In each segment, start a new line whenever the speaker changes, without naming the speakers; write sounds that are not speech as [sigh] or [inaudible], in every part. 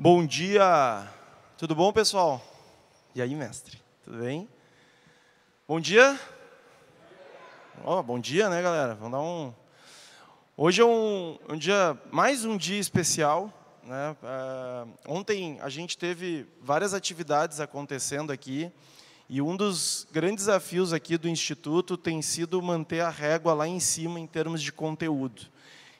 Bom dia! Tudo bom, pessoal? E aí, mestre? Tudo bem? Bom dia! Oh, bom dia, né, galera? Vamos dar um. Hoje é um, um dia, mais um dia especial. Né? Uh, ontem a gente teve várias atividades acontecendo aqui e um dos grandes desafios aqui do Instituto tem sido manter a régua lá em cima em termos de conteúdo.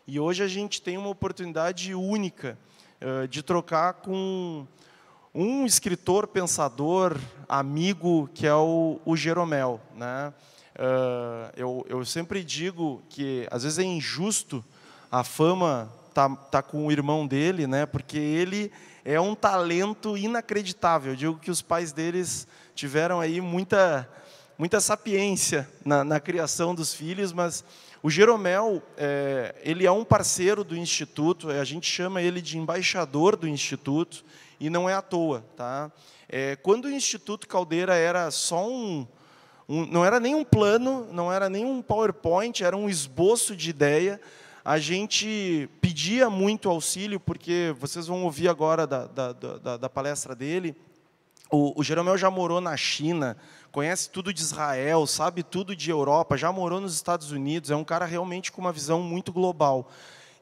E hoje a gente tem uma oportunidade única eh, de trocar com um escritor, pensador, amigo, que é o, o Jeromel. Né? Eh, eu, eu sempre digo que, às vezes, é injusto a fama tá, tá com o irmão dele, né? porque ele é um talento inacreditável. Eu digo que os pais deles tiveram aí muita, muita sapiência na, na criação dos filhos, mas o Jeromel, é, ele é um parceiro do Instituto, é, a gente chama ele de embaixador do Instituto, e não é à toa. Tá? É, quando o Instituto Caldeira era só um, um, Não era nem um plano, não era nem um PowerPoint, era um esboço de ideia. A gente pedia muito auxílio, porque vocês vão ouvir agora da, da, da, da palestra dele. O, o Jeromel já morou na China, conhece tudo de Israel, sabe tudo de Europa, já morou nos Estados Unidos, é um cara realmente com uma visão muito global.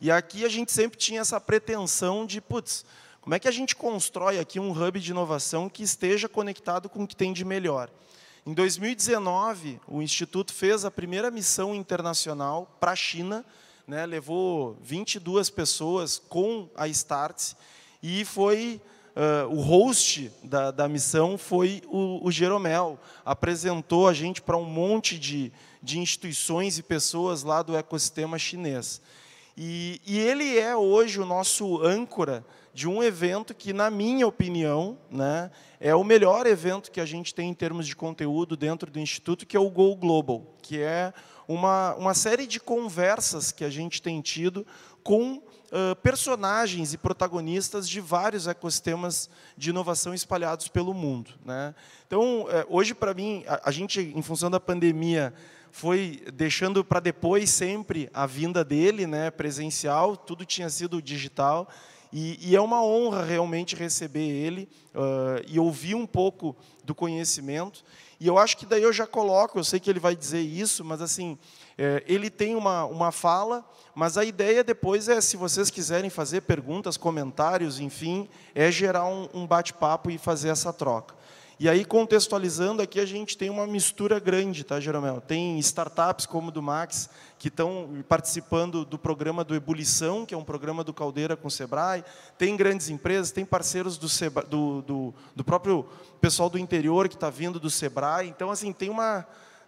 E aqui a gente sempre tinha essa pretensão de, putz, como é que a gente constrói aqui um hub de inovação que esteja conectado com o que tem de melhor? Em 2019, o Instituto fez a primeira missão internacional para a China, né, levou 22 pessoas com a Starts, e foi uh, o host da, da missão foi o, o Jeromel. Apresentou a gente para um monte de, de instituições e pessoas lá do ecossistema chinês. E, e, ele é hoje o nosso âncora de um evento que, na minha opinião, né, é o melhor evento que a gente tem em termos de conteúdo dentro do Instituto, que é o Go Global, que é uma, uma série de conversas que a gente tem tido com personagens e protagonistas de vários ecossistemas de inovação espalhados pelo mundo. Né? Então, eh, hoje, para mim, a, gente, em função da pandemia, foi deixando para depois sempre a vinda dele, né, presencial, tudo tinha sido digital. E, e é uma honra realmente receber ele uh, e ouvir um pouco do conhecimento. E eu acho que daí eu já coloco, eu sei que ele vai dizer isso, mas assim, é, ele tem uma, uma fala, mas a ideia depois é, se vocês quiserem fazer perguntas, comentários, enfim, é gerar um, um bate-papo e fazer essa troca. E aí, contextualizando, aqui a gente tem uma mistura grande, tá, Jeromel? Tem startups como o do Max, que estão participando do programa do Ebulição, que é um programa do Caldeira com o Sebrae, tem grandes empresas, tem parceiros do, Seba, do, do, do próprio pessoal do interior que está vindo do Sebrae. Então, assim, tem uma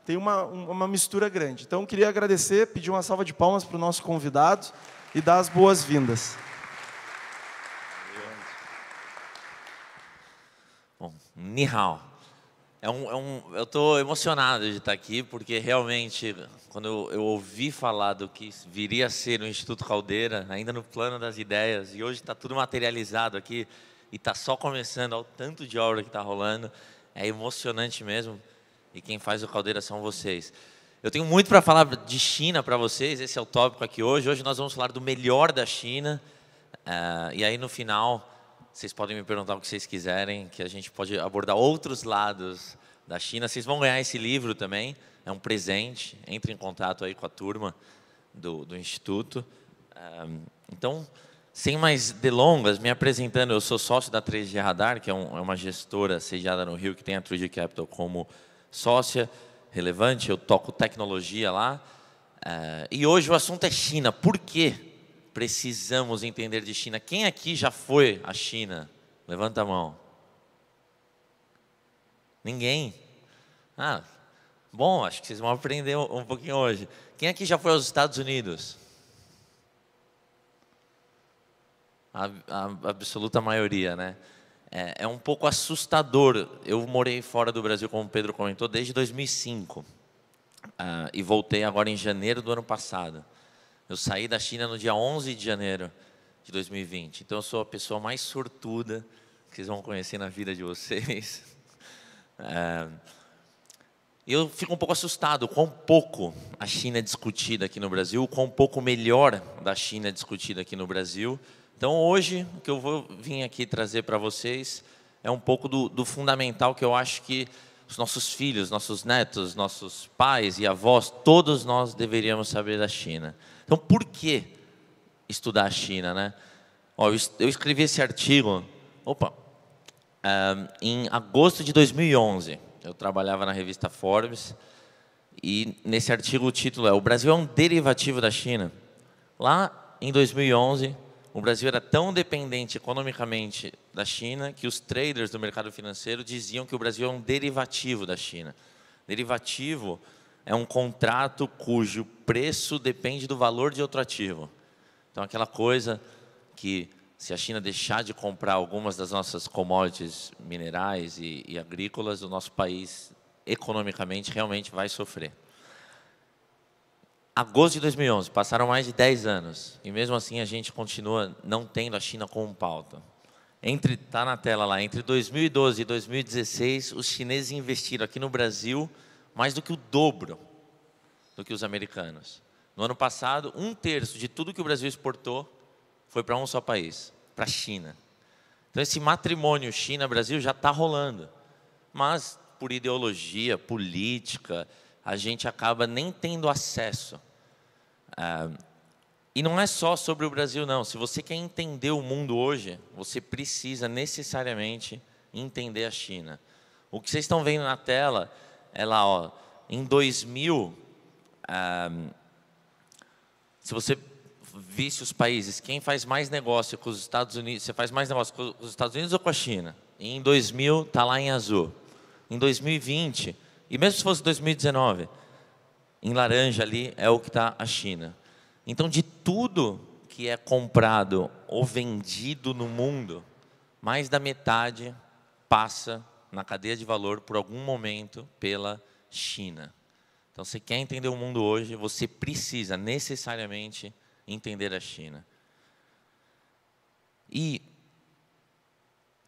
tem uma, uma mistura grande. Então, queria agradecer, pedir uma salva de palmas para o nosso convidado e dar as boas-vindas.
Bom, Nihao. É um, é um, eu estou emocionado de estar aqui, porque realmente, quando eu, eu, ouvi falar do que viria a ser o Instituto Caldeira, ainda no plano das ideias, e hoje está tudo materializado aqui, e está só começando, ao tanto de obra que está rolando, é emocionante mesmo e quem faz o caldeira são vocês. Eu tenho muito para falar de China para vocês, esse é o tópico aqui hoje. Hoje nós vamos falar do melhor da China. Uh, e aí no final, vocês podem me perguntar o que vocês quiserem, que a gente pode abordar outros lados da China. Vocês vão ganhar esse livro também, é um presente. Entre em contato aí com a turma do, do Instituto. Uh, então, sem mais delongas, me apresentando, eu sou sócio da 3G Radar, que é, um, é uma gestora sediada no Rio, que tem a 3G Capital como sócia relevante, eu toco tecnologia lá. Uh, e hoje o assunto é China. Por que precisamos entender de China? Quem aqui já foi à China? Levanta a mão. Ninguém. Ah, bom, acho que vocês vão aprender um pouquinho hoje. Quem aqui já foi aos Estados Unidos? A, a absoluta maioria, né? é, é um pouco assustador. Eu morei fora do Brasil, como o Pedro comentou, desde 2005. Uh, ah, e voltei agora em janeiro do ano passado. Eu saí da China no dia 11 de janeiro de 2020. Então, eu sou a pessoa mais sortuda que vocês vão conhecer na vida de vocês. Uh, [laughs] eu fico um pouco assustado quão pouco a China é discutida aqui no Brasil, quão pouco melhor da China é discutida aqui no Brasil então, hoje, o que eu vou vir aqui trazer para vocês é um pouco do, do, fundamental que eu acho que os nossos filhos, nossos netos, nossos pais e avós, todos nós deveríamos saber da China. Então, por que estudar a China? Né? Ó, eu, eu escrevi esse artigo opa, em agosto de 2011. Eu trabalhava na revista Forbes e nesse artigo o título é O Brasil é um derivativo da China. Lá em 2011 o Brasil era tão dependente economicamente da China que os traders do mercado financeiro diziam que o Brasil é um derivativo da China. Derivativo é um contrato cujo preço depende do valor de outro ativo. Então, aquela coisa que, se a China deixar de comprar algumas das nossas commodities minerais e, e agrícolas, o nosso país economicamente realmente vai sofrer agosto de 2011, passaram mais de 10 anos, e mesmo assim a gente continua não tendo a China como pauta. Entre, tá na tela lá, entre 2012 e 2016, os chineses investiram aqui no Brasil mais do que o dobro do que os americanos. No ano passado, um terço de tudo que o Brasil exportou foi para um só país, para a China. Então, esse matrimônio China-Brasil já está rolando. Mas, por ideologia, política, a gente acaba nem tendo acesso ah, e não é só sobre o Brasil, não. Se você quer entender o mundo hoje, você precisa necessariamente entender a China. O que vocês estão vendo na tela é lá, ó, em 2000, ah, se você visse os países, quem faz mais negócio com os Estados Unidos, você faz mais negócio com os Estados Unidos ou com a China? em 2000 está lá em azul. Em 2020, e mesmo se fosse 2019, em laranja ali é o que está a China. Então, de tudo que é comprado ou vendido no mundo, mais da metade passa na cadeia de valor por algum momento pela China. Então, você quer entender o mundo hoje, você precisa necessariamente entender a China. E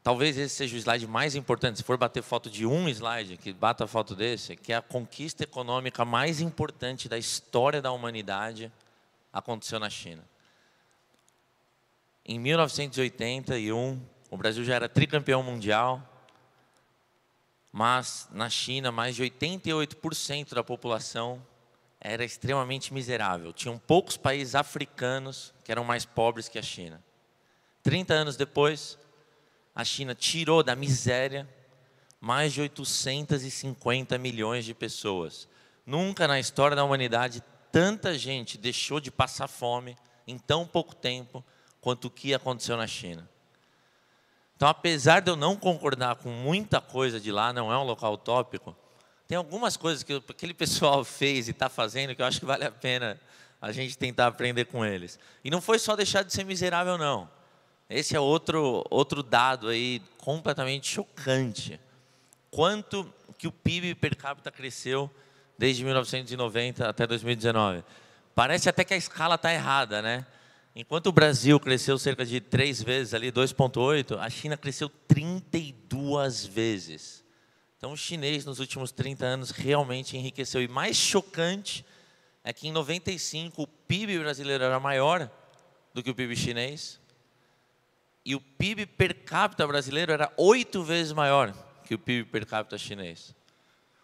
Talvez esse seja o slide mais importante. Se for bater foto de um slide, que bata a foto desse, que é a conquista econômica mais importante da história da humanidade aconteceu na China. Em 1981, o Brasil já era tricampeão mundial, mas na China, mais de 88% da população era extremamente miserável. Tinham poucos países africanos que eram mais pobres que a China. 30 anos depois, a China tirou da miséria mais de 850 milhões de pessoas. Nunca na história da humanidade tanta gente deixou de passar fome em tão pouco tempo quanto o que aconteceu na China. Então, apesar de eu não concordar com muita coisa de lá, não é um local utópico, tem algumas coisas que aquele pessoal [laughs] fez e está fazendo que eu acho que vale a pena a gente tentar aprender com eles. E não foi só deixar de ser miserável, não. Esse é outro, outro dado aí completamente chocante. Quanto que o PIB per capita cresceu desde 1990 até 2019? Parece até que a escala está errada, né? Enquanto o Brasil cresceu cerca de três vezes ali, 2,8, a China cresceu 32 vezes. Então, o chinês nos últimos 30 anos realmente enriqueceu. E mais chocante é que em 95 o PIB brasileiro era maior do que o PIB chinês, e o PIB per capita brasileiro era oito vezes maior que o PIB per capita chinês.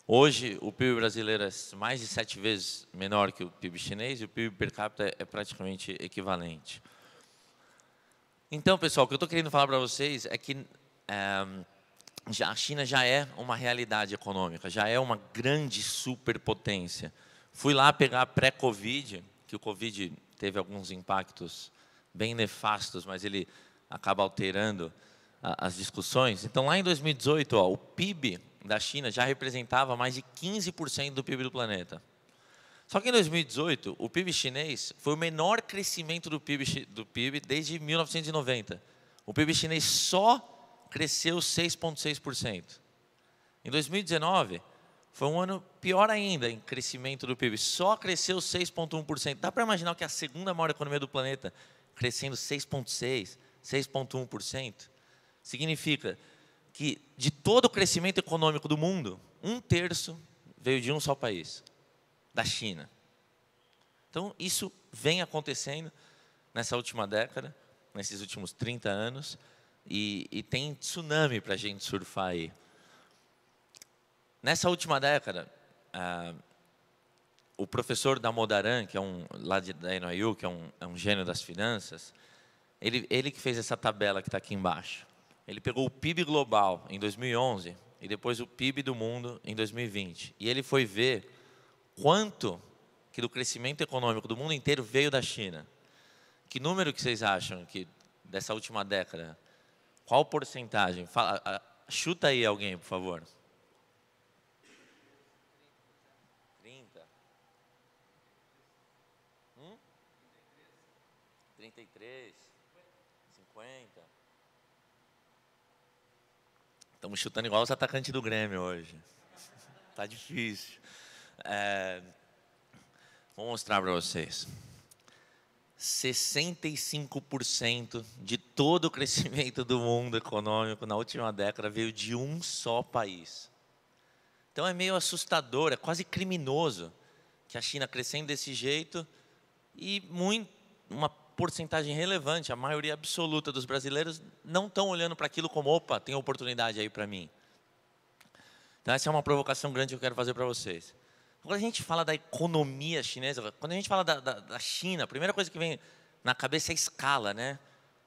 Hoje, o PIB brasileiro é mais de sete vezes menor que o PIB chinês e o PIB per capita é praticamente equivalente. Então, pessoal, o que eu estou querendo falar para vocês é que é, já, a China já é uma realidade econômica, já é uma grande superpotência. Fui lá pegar pré-Covid, que o Covid teve alguns impactos bem nefastos, mas ele acaba alterando a, as discussões. Então, lá em 2018, ó, o PIB da China já representava mais de 15% do PIB do planeta. Só que em 2018, o PIB chinês foi o menor crescimento do PIB, do PIB desde 1990. O PIB chinês só cresceu 6,6%. Em 2019, foi um ano pior ainda em crescimento do PIB, só cresceu 6,1%. Dá para imaginar que é a segunda maior economia do planeta crescendo 6,6%, 6,1%, significa que de todo o crescimento econômico do mundo, um terço veio de um só país, da China. Então, isso vem acontecendo nessa última década, nesses últimos 30 anos, e, e tem tsunami para a gente surfar aí. Nessa última década, ah, o professor Damodaran, que é um lá de, da NYU, que é um, é um gênio das finanças, ele, ele que fez essa tabela que está aqui embaixo. Ele pegou o PIB global em 2011 e depois o PIB do mundo em 2020. E ele foi ver quanto que do crescimento econômico do mundo inteiro veio da China. Que número que vocês acham que dessa última década? Qual porcentagem? Fala, chuta aí alguém, por favor. Estamos chutando igual os atacantes do Grêmio hoje. Tá difícil. É, vou mostrar para vocês. 65% de todo o crescimento do mundo econômico na última década veio de um só país. Então é meio assustador, é quase criminoso que a China crescendo desse jeito e muito, uma porcentagem relevante, a maioria absoluta dos brasileiros não estão olhando para aquilo como, opa, tem oportunidade aí para mim. Então, essa é uma provocação grande que eu quero fazer para vocês. Quando a gente fala da economia chinesa, quando a gente fala da, da, da China, a primeira coisa que vem na cabeça é a escala, né?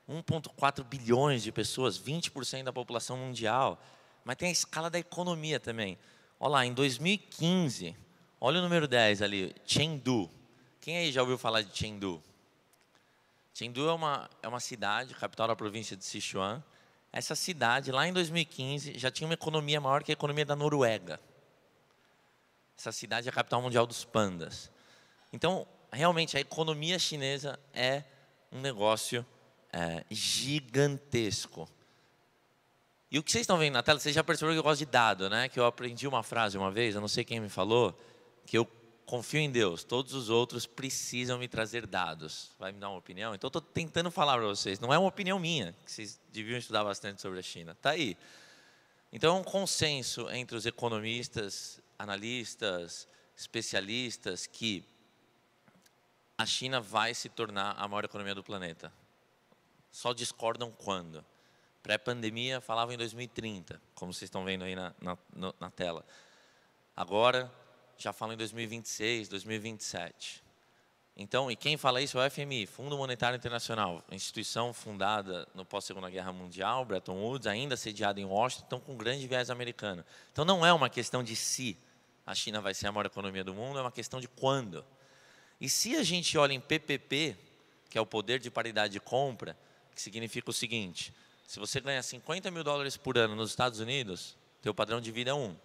1,4 bilhões de pessoas, 20% da população mundial. Mas tem a escala da economia também. Olha lá, em 2015, olha o número 10 ali, Chengdu. Quem aí já ouviu falar de Chengdu? Chengdu é uma, é uma cidade, capital da província de Sichuan. Essa cidade, lá em 2015, já tinha uma economia maior que a economia da Noruega. Essa cidade é a capital mundial dos pandas. Então, realmente, a economia chinesa é um negócio é, gigantesco. E o que vocês estão vendo na tela, vocês já perceberam que eu gosto de dado, né? Que eu aprendi uma frase uma vez, eu não sei quem me falou, que eu confio em Deus, todos os outros precisam me trazer dados. Vai me dar uma opinião? Então, estou tentando falar para vocês, não é uma opinião minha, que vocês deviam estudar bastante sobre a China. Está aí. Então, é um consenso entre os economistas, analistas, especialistas, que a China vai se tornar a maior economia do planeta. Só discordam quando. Pré-pandemia, falavam em 2030, como vocês estão vendo aí na, na, na tela. Agora, já fala em 2026, 2027. Então, e quem fala isso é o FMI, Fundo Monetário Internacional, instituição fundada no pós-Segunda Guerra Mundial, Bretton Woods, ainda sediada em Washington, com grande viés americano. Então, não é uma questão de se a China vai ser a maior economia do mundo, é uma questão de quando. E se a gente olha em PPP, que é o poder de paridade de compra, que significa o seguinte, se você ganha 50 mil dólares por ano nos Estados Unidos, teu padrão de vida é 1. Um.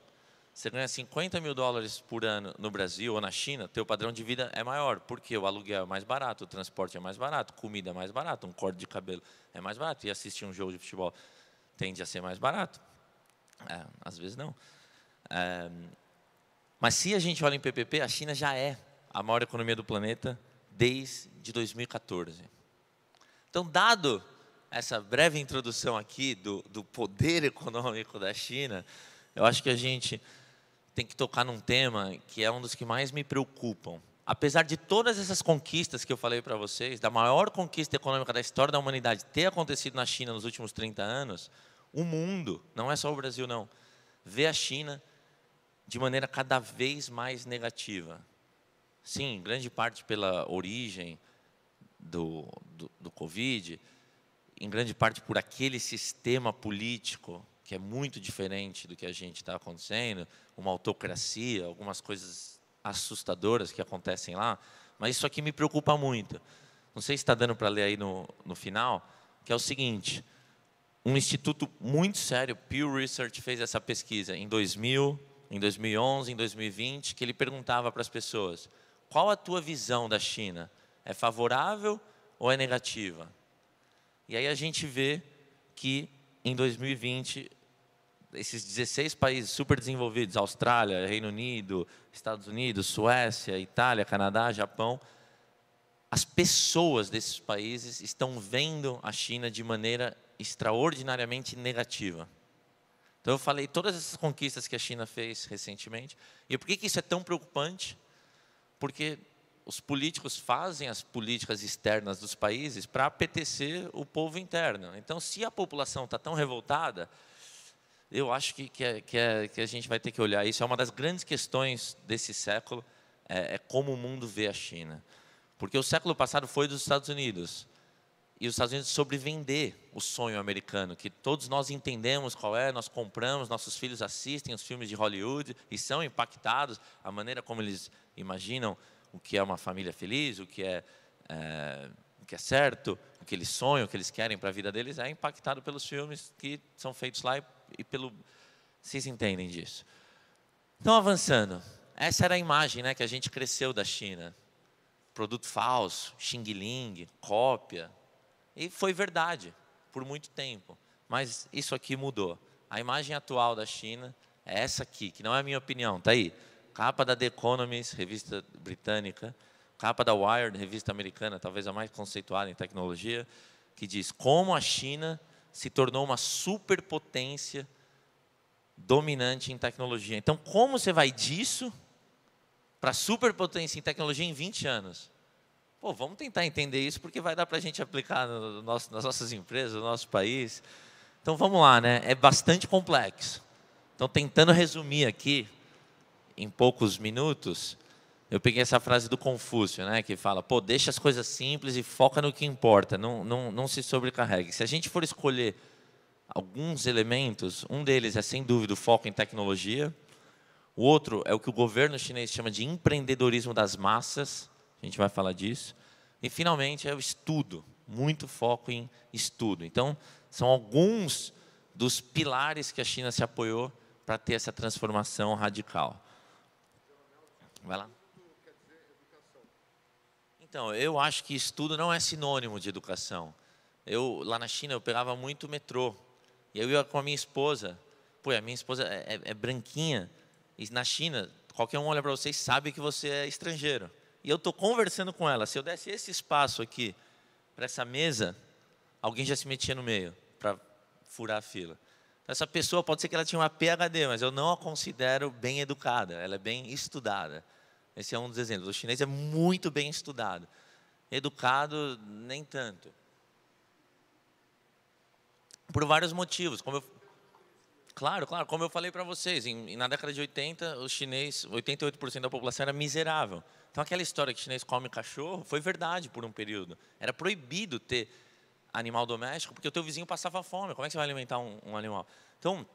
Você ganha 50 mil dólares por ano no Brasil ou na China, teu padrão de vida é maior, porque o aluguel é mais barato, o transporte é mais barato, comida é mais barato, um corte de cabelo é mais barato, e assistir um jogo de futebol tende a ser mais barato. É, às vezes não. É, mas se a gente olha em PPP, a China já é a maior economia do planeta desde 2014. Então, dado essa breve introdução aqui do, do poder econômico da China, eu acho que a gente tem que tocar num tema que é um dos que mais me preocupam. Apesar de todas essas conquistas que eu falei para vocês, da maior conquista econômica da história da humanidade ter acontecido na China nos últimos 30 anos, o mundo, não é só o Brasil não, vê a China de maneira cada vez mais negativa. Sim, grande parte pela origem do, do, do Covid, em grande parte por aquele sistema político que é muito diferente do que a gente está acontecendo, uma autocracia, algumas coisas assustadoras que acontecem lá, mas isso aqui me preocupa muito. Não sei se está dando para ler aí no, no final, que é o seguinte: um instituto muito sério, Pew Research, fez essa pesquisa em 2000, em 2011, em 2020, que ele perguntava para as pessoas: qual a tua visão da China? É favorável ou é negativa? E aí a gente vê que em 2020 esses 16 países super desenvolvidos, Austrália, Reino Unido, Estados Unidos, Suécia, Itália, Canadá, Japão, as pessoas desses países estão vendo a China de maneira extraordinariamente negativa. Então eu falei todas essas conquistas que a China fez recentemente. E por que, que isso é tão preocupante? Porque os políticos fazem as políticas externas dos países para apetecer o povo interno. Então, se a população está tão revoltada, eu acho que, que, é, que, é, que a gente vai ter que olhar isso. É uma das grandes questões desse século, é, é como o mundo vê a China. Porque o século passado foi dos Estados Unidos. E os Estados Unidos sobrevender o sonho americano, que todos nós entendemos qual é, nós compramos, nossos filhos assistem os filmes de Hollywood e são impactados, a maneira como eles imaginam o que é uma família feliz, o que é, é o que é certo, o que eles sonham, o que eles querem para a vida deles, é impactado pelos filmes que são feitos lá e e pelo. Vocês entendem disso. Então, avançando. Essa era a imagem né, que a gente cresceu da China. Produto falso, Xing Ling, cópia. E foi verdade por muito tempo. Mas isso aqui mudou. A imagem atual da China é essa aqui, que não é a minha opinião, tá aí. Capa da The Economist, revista britânica, capa da Wired, revista americana, talvez a mais conceituada em tecnologia, que diz como a China se tornou uma superpotência dominante em tecnologia. Então, como você vai disso para superpotência em tecnologia em 20 anos? Pô, vamos tentar entender isso, porque vai dar para a gente aplicar no nosso, nas nossas empresas, no nosso país. Então, vamos lá, né? É bastante complexo. Então, tentando resumir aqui, em poucos minutos, eu peguei essa frase do Confúcio, né, que fala: pô, deixa as coisas simples e foca no que importa, não, não, não se sobrecarregue. Se a gente for escolher alguns elementos, um deles é sem dúvida o foco em tecnologia, o outro é o que o governo chinês chama de empreendedorismo das massas, a gente vai falar disso, e finalmente é o estudo, muito foco em estudo. Então, são alguns dos pilares que a China se apoiou para ter essa transformação radical. Vai lá. Então, eu acho que estudo não é sinônimo de educação. Eu, lá na China, eu pegava muito metrô. E eu ia com a minha esposa. Pô, a minha esposa é, é, é branquinha. E na China, qualquer um olha para você e sabe que você é estrangeiro. E eu estou conversando com ela. Se eu desse esse espaço aqui para essa mesa, alguém já se metia no meio para furar a fila. Então, essa pessoa pode ser que ela tinha uma PhD, mas eu não a considero bem educada. Ela é bem estudada. Esse é um dos exemplos. O chinês é muito bem estudado, educado nem tanto. Por vários motivos, como eu, Claro, claro, como eu falei para vocês, em, na década de 80, o chinês, 88% da população era miserável. Então aquela história que o chinês come cachorro foi verdade por um período. Era proibido ter animal doméstico porque o teu vizinho passava fome. Como é que você vai alimentar um, um animal? Então,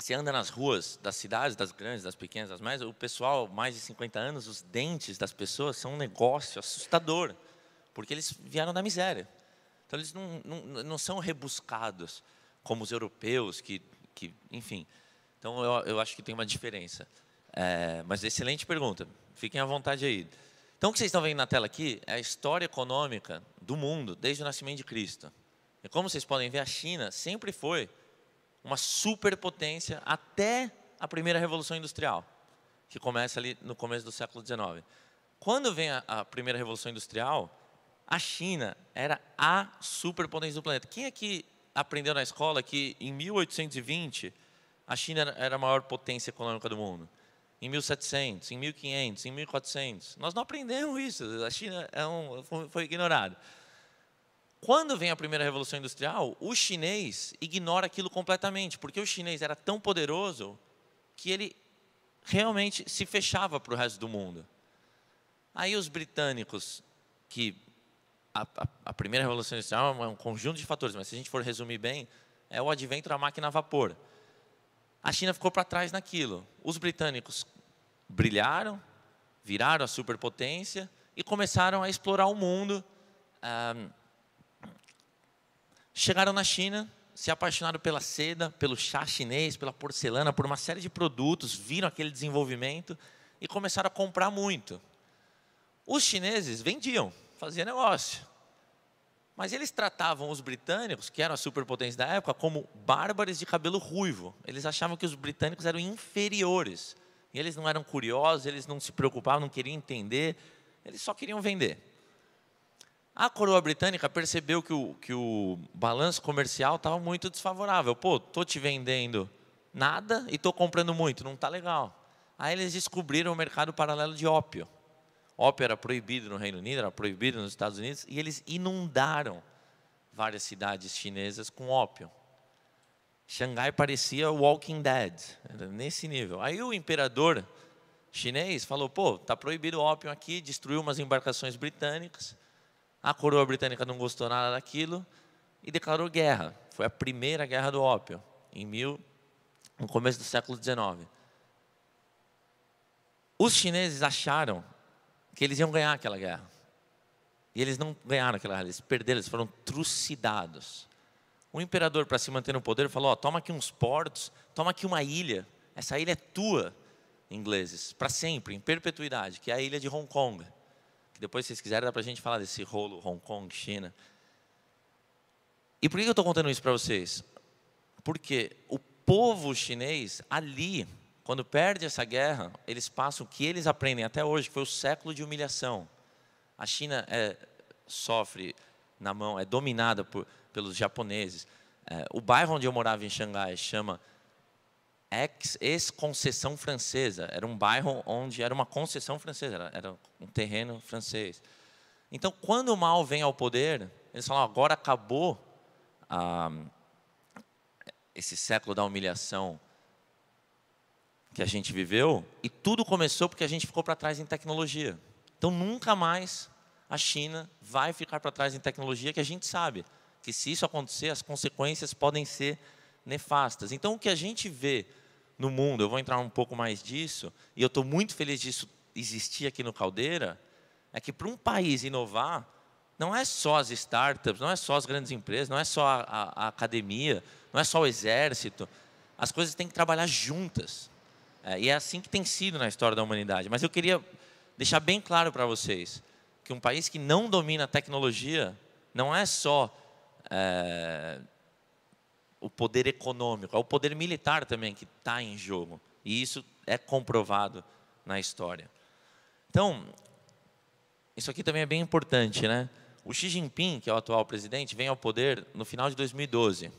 você anda nas ruas das cidades, das grandes, das pequenas, das mais, o pessoal, mais de 50 anos, os dentes das pessoas são um negócio assustador, porque eles vieram da miséria. Então, eles não, não, não são rebuscados como os europeus, que, que enfim. Então, eu, eu acho que tem uma diferença. É, mas excelente pergunta, fiquem à vontade aí. Então, o que vocês estão vendo na tela aqui é a história econômica do mundo desde o nascimento de Cristo. E como vocês podem ver, a China sempre foi uma superpotência até a primeira Revolução Industrial, que começa ali no começo do século XIX. Quando vem a, a primeira Revolução Industrial, a China era a superpotência do planeta. Quem aqui é aprendeu na escola que em 1820 a China era a maior potência econômica do mundo? em 1700, em 1500, em 1400. Nós não aprendemos isso. A China é um, foi ignorada. Quando vem a primeira revolução industrial, o chinês ignora aquilo completamente, porque o chinês era tão poderoso que ele realmente se fechava para o resto do mundo. Aí os britânicos, que a, a, a, primeira revolução industrial é um conjunto de fatores, mas se a gente for resumir bem, é o advento da máquina a vapor. A China ficou para trás naquilo. Os britânicos brilharam, viraram a superpotência e começaram a explorar o mundo. Chegaram na China, se apaixonaram pela seda, pelo chá chinês, pela porcelana, por uma série de produtos, viram aquele desenvolvimento e começaram a comprar muito. Os chineses vendiam, faziam negócio. Mas eles tratavam os britânicos, que eram a superpotência da época, como bárbaros de cabelo ruivo. Eles achavam que os britânicos eram inferiores. E eles não eram curiosos, eles não se preocupavam, não queriam entender, eles só queriam vender. A coroa britânica percebeu que o, que o balanço comercial estava muito desfavorável. Pô, estou te vendendo nada e estou comprando muito, não está legal. Aí eles descobriram o mercado paralelo de ópio. Ópio era proibido no Reino Unido, era proibido nos Estados Unidos, e eles inundaram várias cidades chinesas com ópio. Xangai parecia Walking Dead, nesse nível. Aí o imperador chinês falou: pô, está proibido o ópio aqui, destruiu umas embarcações britânicas a coroa britânica não gostou nada daquilo e declarou guerra. Foi a primeira guerra do ópio, em mil, no começo do século XIX. Os chineses acharam que eles iam ganhar aquela guerra. E eles não ganharam aquela guerra, eles perderam, eles foram trucidados. O imperador, para se manter no poder, falou: oh, toma aqui uns portos, toma aqui uma ilha. Essa ilha é tua, ingleses, para sempre, em perpetuidade, que é a ilha de Hong Kong que depois, se vocês quiserem, dá para a gente falar desse rolo Hong Kong, China. E por que eu estou contando isso para vocês? Porque o povo chinês, ali, quando perde essa guerra, eles passam o que eles aprendem até hoje, que foi o século de humilhação. A China é, sofre na mão, é dominada por, pelos japoneses. É, o bairro onde eu morava em Xangai chama ex-concessão francesa. Era um bairro onde era uma concessão francesa, era um terreno francês. Então, quando o mal vem ao poder, eles falam: agora acabou ah, esse século da humilhação que a gente viveu, e tudo começou porque a gente ficou para trás em tecnologia. Então, nunca mais a China vai ficar para trás em tecnologia, que a gente sabe que se isso acontecer, as consequências podem ser nefastas. Então, o que a gente vê no mundo. Eu vou entrar um pouco mais disso, e eu estou muito feliz disso existir aqui no Caldeira, é que para um país inovar, não é só as startups, não é só as grandes empresas, não é só a, a, a academia, não é só o exército. As coisas têm que trabalhar juntas. É, e é assim que tem sido na história da humanidade. Mas eu queria deixar bem claro para vocês que um país que não domina a tecnologia não é só é, o poder econômico, é o poder militar também que está em jogo. E isso é comprovado na história. Então, isso aqui também é bem importante, né? O Xi Jinping, que é o atual presidente, vem ao poder no final de 2012.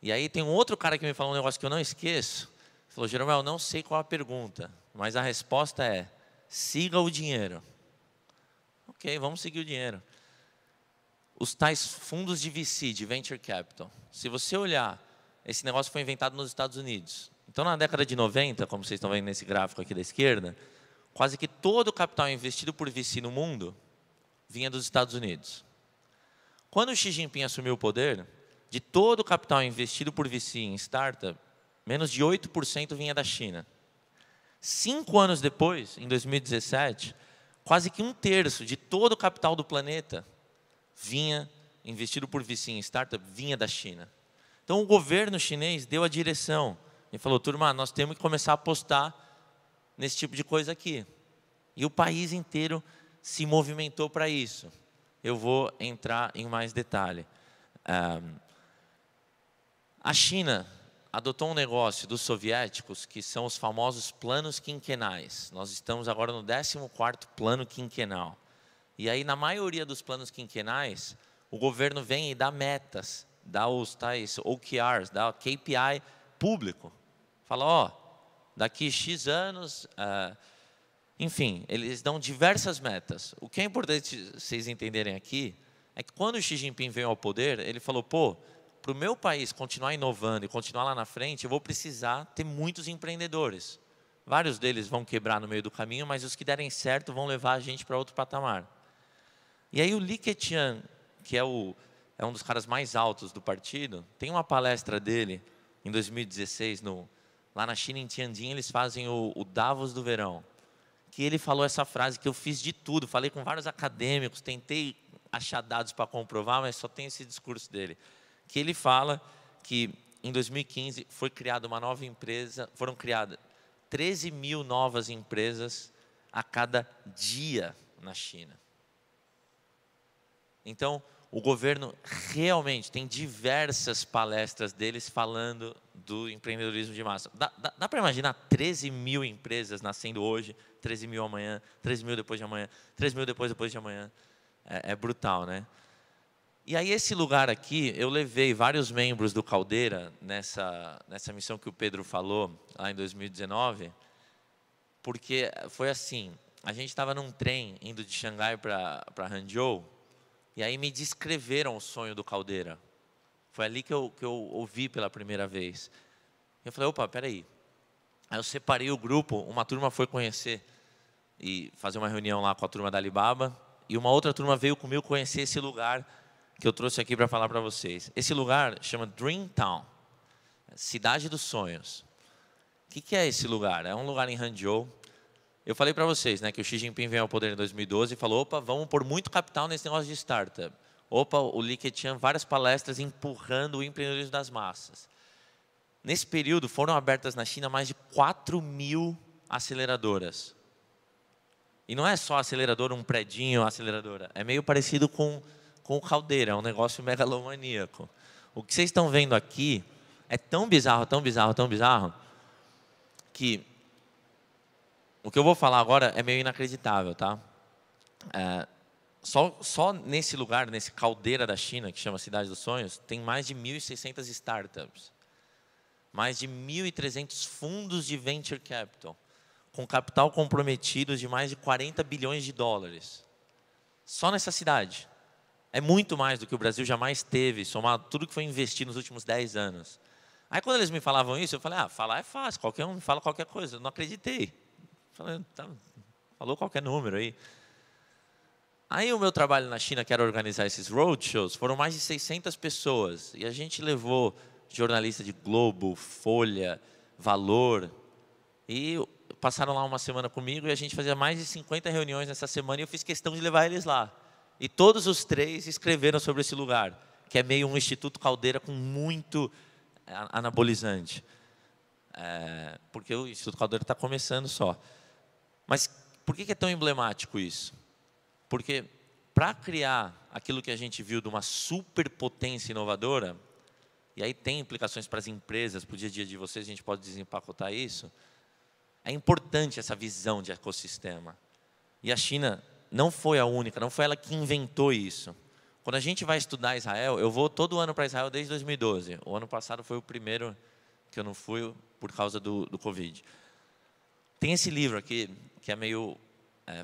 E aí tem um outro cara que me falou um negócio que eu não esqueço. Ele falou, Jeromel, não sei qual a pergunta, mas a resposta é, siga o dinheiro. Ok, vamos seguir o dinheiro os tais fundos de VC, de Venture Capital. Se você olhar, esse negócio foi inventado nos Estados Unidos. Então, na década de 90, como vocês estão vendo nesse gráfico aqui da esquerda, quase que todo o capital investido por VC no mundo vinha dos Estados Unidos. Quando Xi Jinping assumiu o poder, de todo o capital investido por VC em startup, menos de 8% vinha da China. Cinco anos depois, em 2017, quase que um terço de todo o capital do planeta vinha, investido por VC em startup, vinha da China. Então o governo chinês deu a direção e falou: turma, nós temos que começar a apostar nesse tipo de coisa aqui. E o país inteiro se movimentou para isso. Eu vou entrar em mais detalhe. Um, a China adotou um negócio dos soviéticos que são os famosos planos quinquenais. Nós estamos agora no 14º plano quinquenal. E aí, na maioria dos planos quinquenais, o governo vem e dá metas, dá os tais OKRs, dá KPI público. Fala, ó, daqui X anos. Ah, enfim, eles dão diversas metas. O que é importante vocês entenderem aqui é que quando o Xi Jinping veio ao poder, ele falou: pô, para o meu país continuar inovando e continuar lá na frente, eu vou precisar ter muitos empreendedores. Vários deles vão quebrar no meio do caminho, mas os que derem certo vão levar a gente para outro patamar. E aí o Li Keqiang, que é, o, é um dos caras mais altos do partido, tem uma palestra dele em 2016, no, lá na China, em Tianjin, eles fazem o, o Davos do Verão, que ele falou essa frase que eu fiz de tudo, falei com vários acadêmicos, tentei achar dados para comprovar, mas só tem esse discurso dele, que ele fala que em 2015 foi criada uma nova empresa, foram criadas 13 mil novas empresas a cada dia na China. Então, o governo realmente tem diversas palestras deles falando do empreendedorismo de massa. Dá, dá, dá para imaginar 13 mil empresas nascendo hoje, 13 mil amanhã, 13 mil depois de amanhã, 13 mil depois, depois de amanhã. É, é brutal, né? E aí, esse lugar aqui, eu levei vários membros do Caldeira nessa, nessa missão que o Pedro falou, lá em 2019, porque foi assim: a gente estava num trem indo de Xangai para Hangzhou, e aí me descreveram o sonho do Caldeira. Foi ali que eu, que eu ouvi pela primeira vez. Eu falei, opa, peraí. Aí eu separei o grupo, uma turma foi conhecer e fazer uma reunião lá com a turma da Alibaba, e uma outra turma veio comigo conhecer esse lugar que eu trouxe aqui para falar para vocês. Esse lugar chama Dream Town, Cidade dos Sonhos. O que, que é esse lugar? É um lugar em Hangzhou, eu falei para vocês né, que o Xi Jinping veio ao poder em 2012 e falou: opa, vamos pôr muito capital nesse negócio de startup. Opa, o Li Keqiang, várias palestras empurrando o empreendedorismo das massas. Nesse período, foram abertas na China mais de 4 mil aceleradoras. E não é só aceleradora, um predinho aceleradora. É meio parecido com, com caldeira, é um negócio megalomaníaco. O que vocês estão vendo aqui é tão bizarro, tão bizarro, tão bizarro, que o que eu vou falar agora é meio inacreditável, tá? É, só, só nesse lugar, nesse caldeira da China, que chama Cidade dos Sonhos, tem mais de 1.600 startups. Mais de 1.300 fundos de venture capital, com capital comprometido de mais de 40 bilhões de dólares. Só nessa cidade. É muito mais do que o Brasil jamais teve, somado tudo que foi investido nos últimos 10 anos. Aí quando eles me falavam isso, eu falei, ah, falar é fácil, qualquer um me fala qualquer coisa, eu não acreditei. Falando, tá, falou qualquer número aí. Aí o meu trabalho na China, que era organizar esses roadshows, foram mais de 600 pessoas. E a gente levou jornalista de Globo, Folha, Valor. E passaram lá uma semana comigo e a gente fazia mais de 50 reuniões nessa semana e eu fiz questão de levar eles lá. E todos os três escreveram sobre esse lugar, que é meio um instituto caldeira com muito é, anabolizante. É, porque o Instituto Caldeira está começando só. Mas por que é tão emblemático isso? Porque para criar aquilo que a gente viu de uma superpotência inovadora, e aí tem implicações para as empresas, para o dia a dia de vocês, a gente pode desempacotar isso. É importante essa visão de ecossistema. E a China não foi a única, não foi ela que inventou isso. Quando a gente vai estudar Israel, eu vou todo ano para Israel desde 2012. O ano passado foi o primeiro que eu não fui por causa do, do Covid. Tem esse livro aqui, que é meio, é,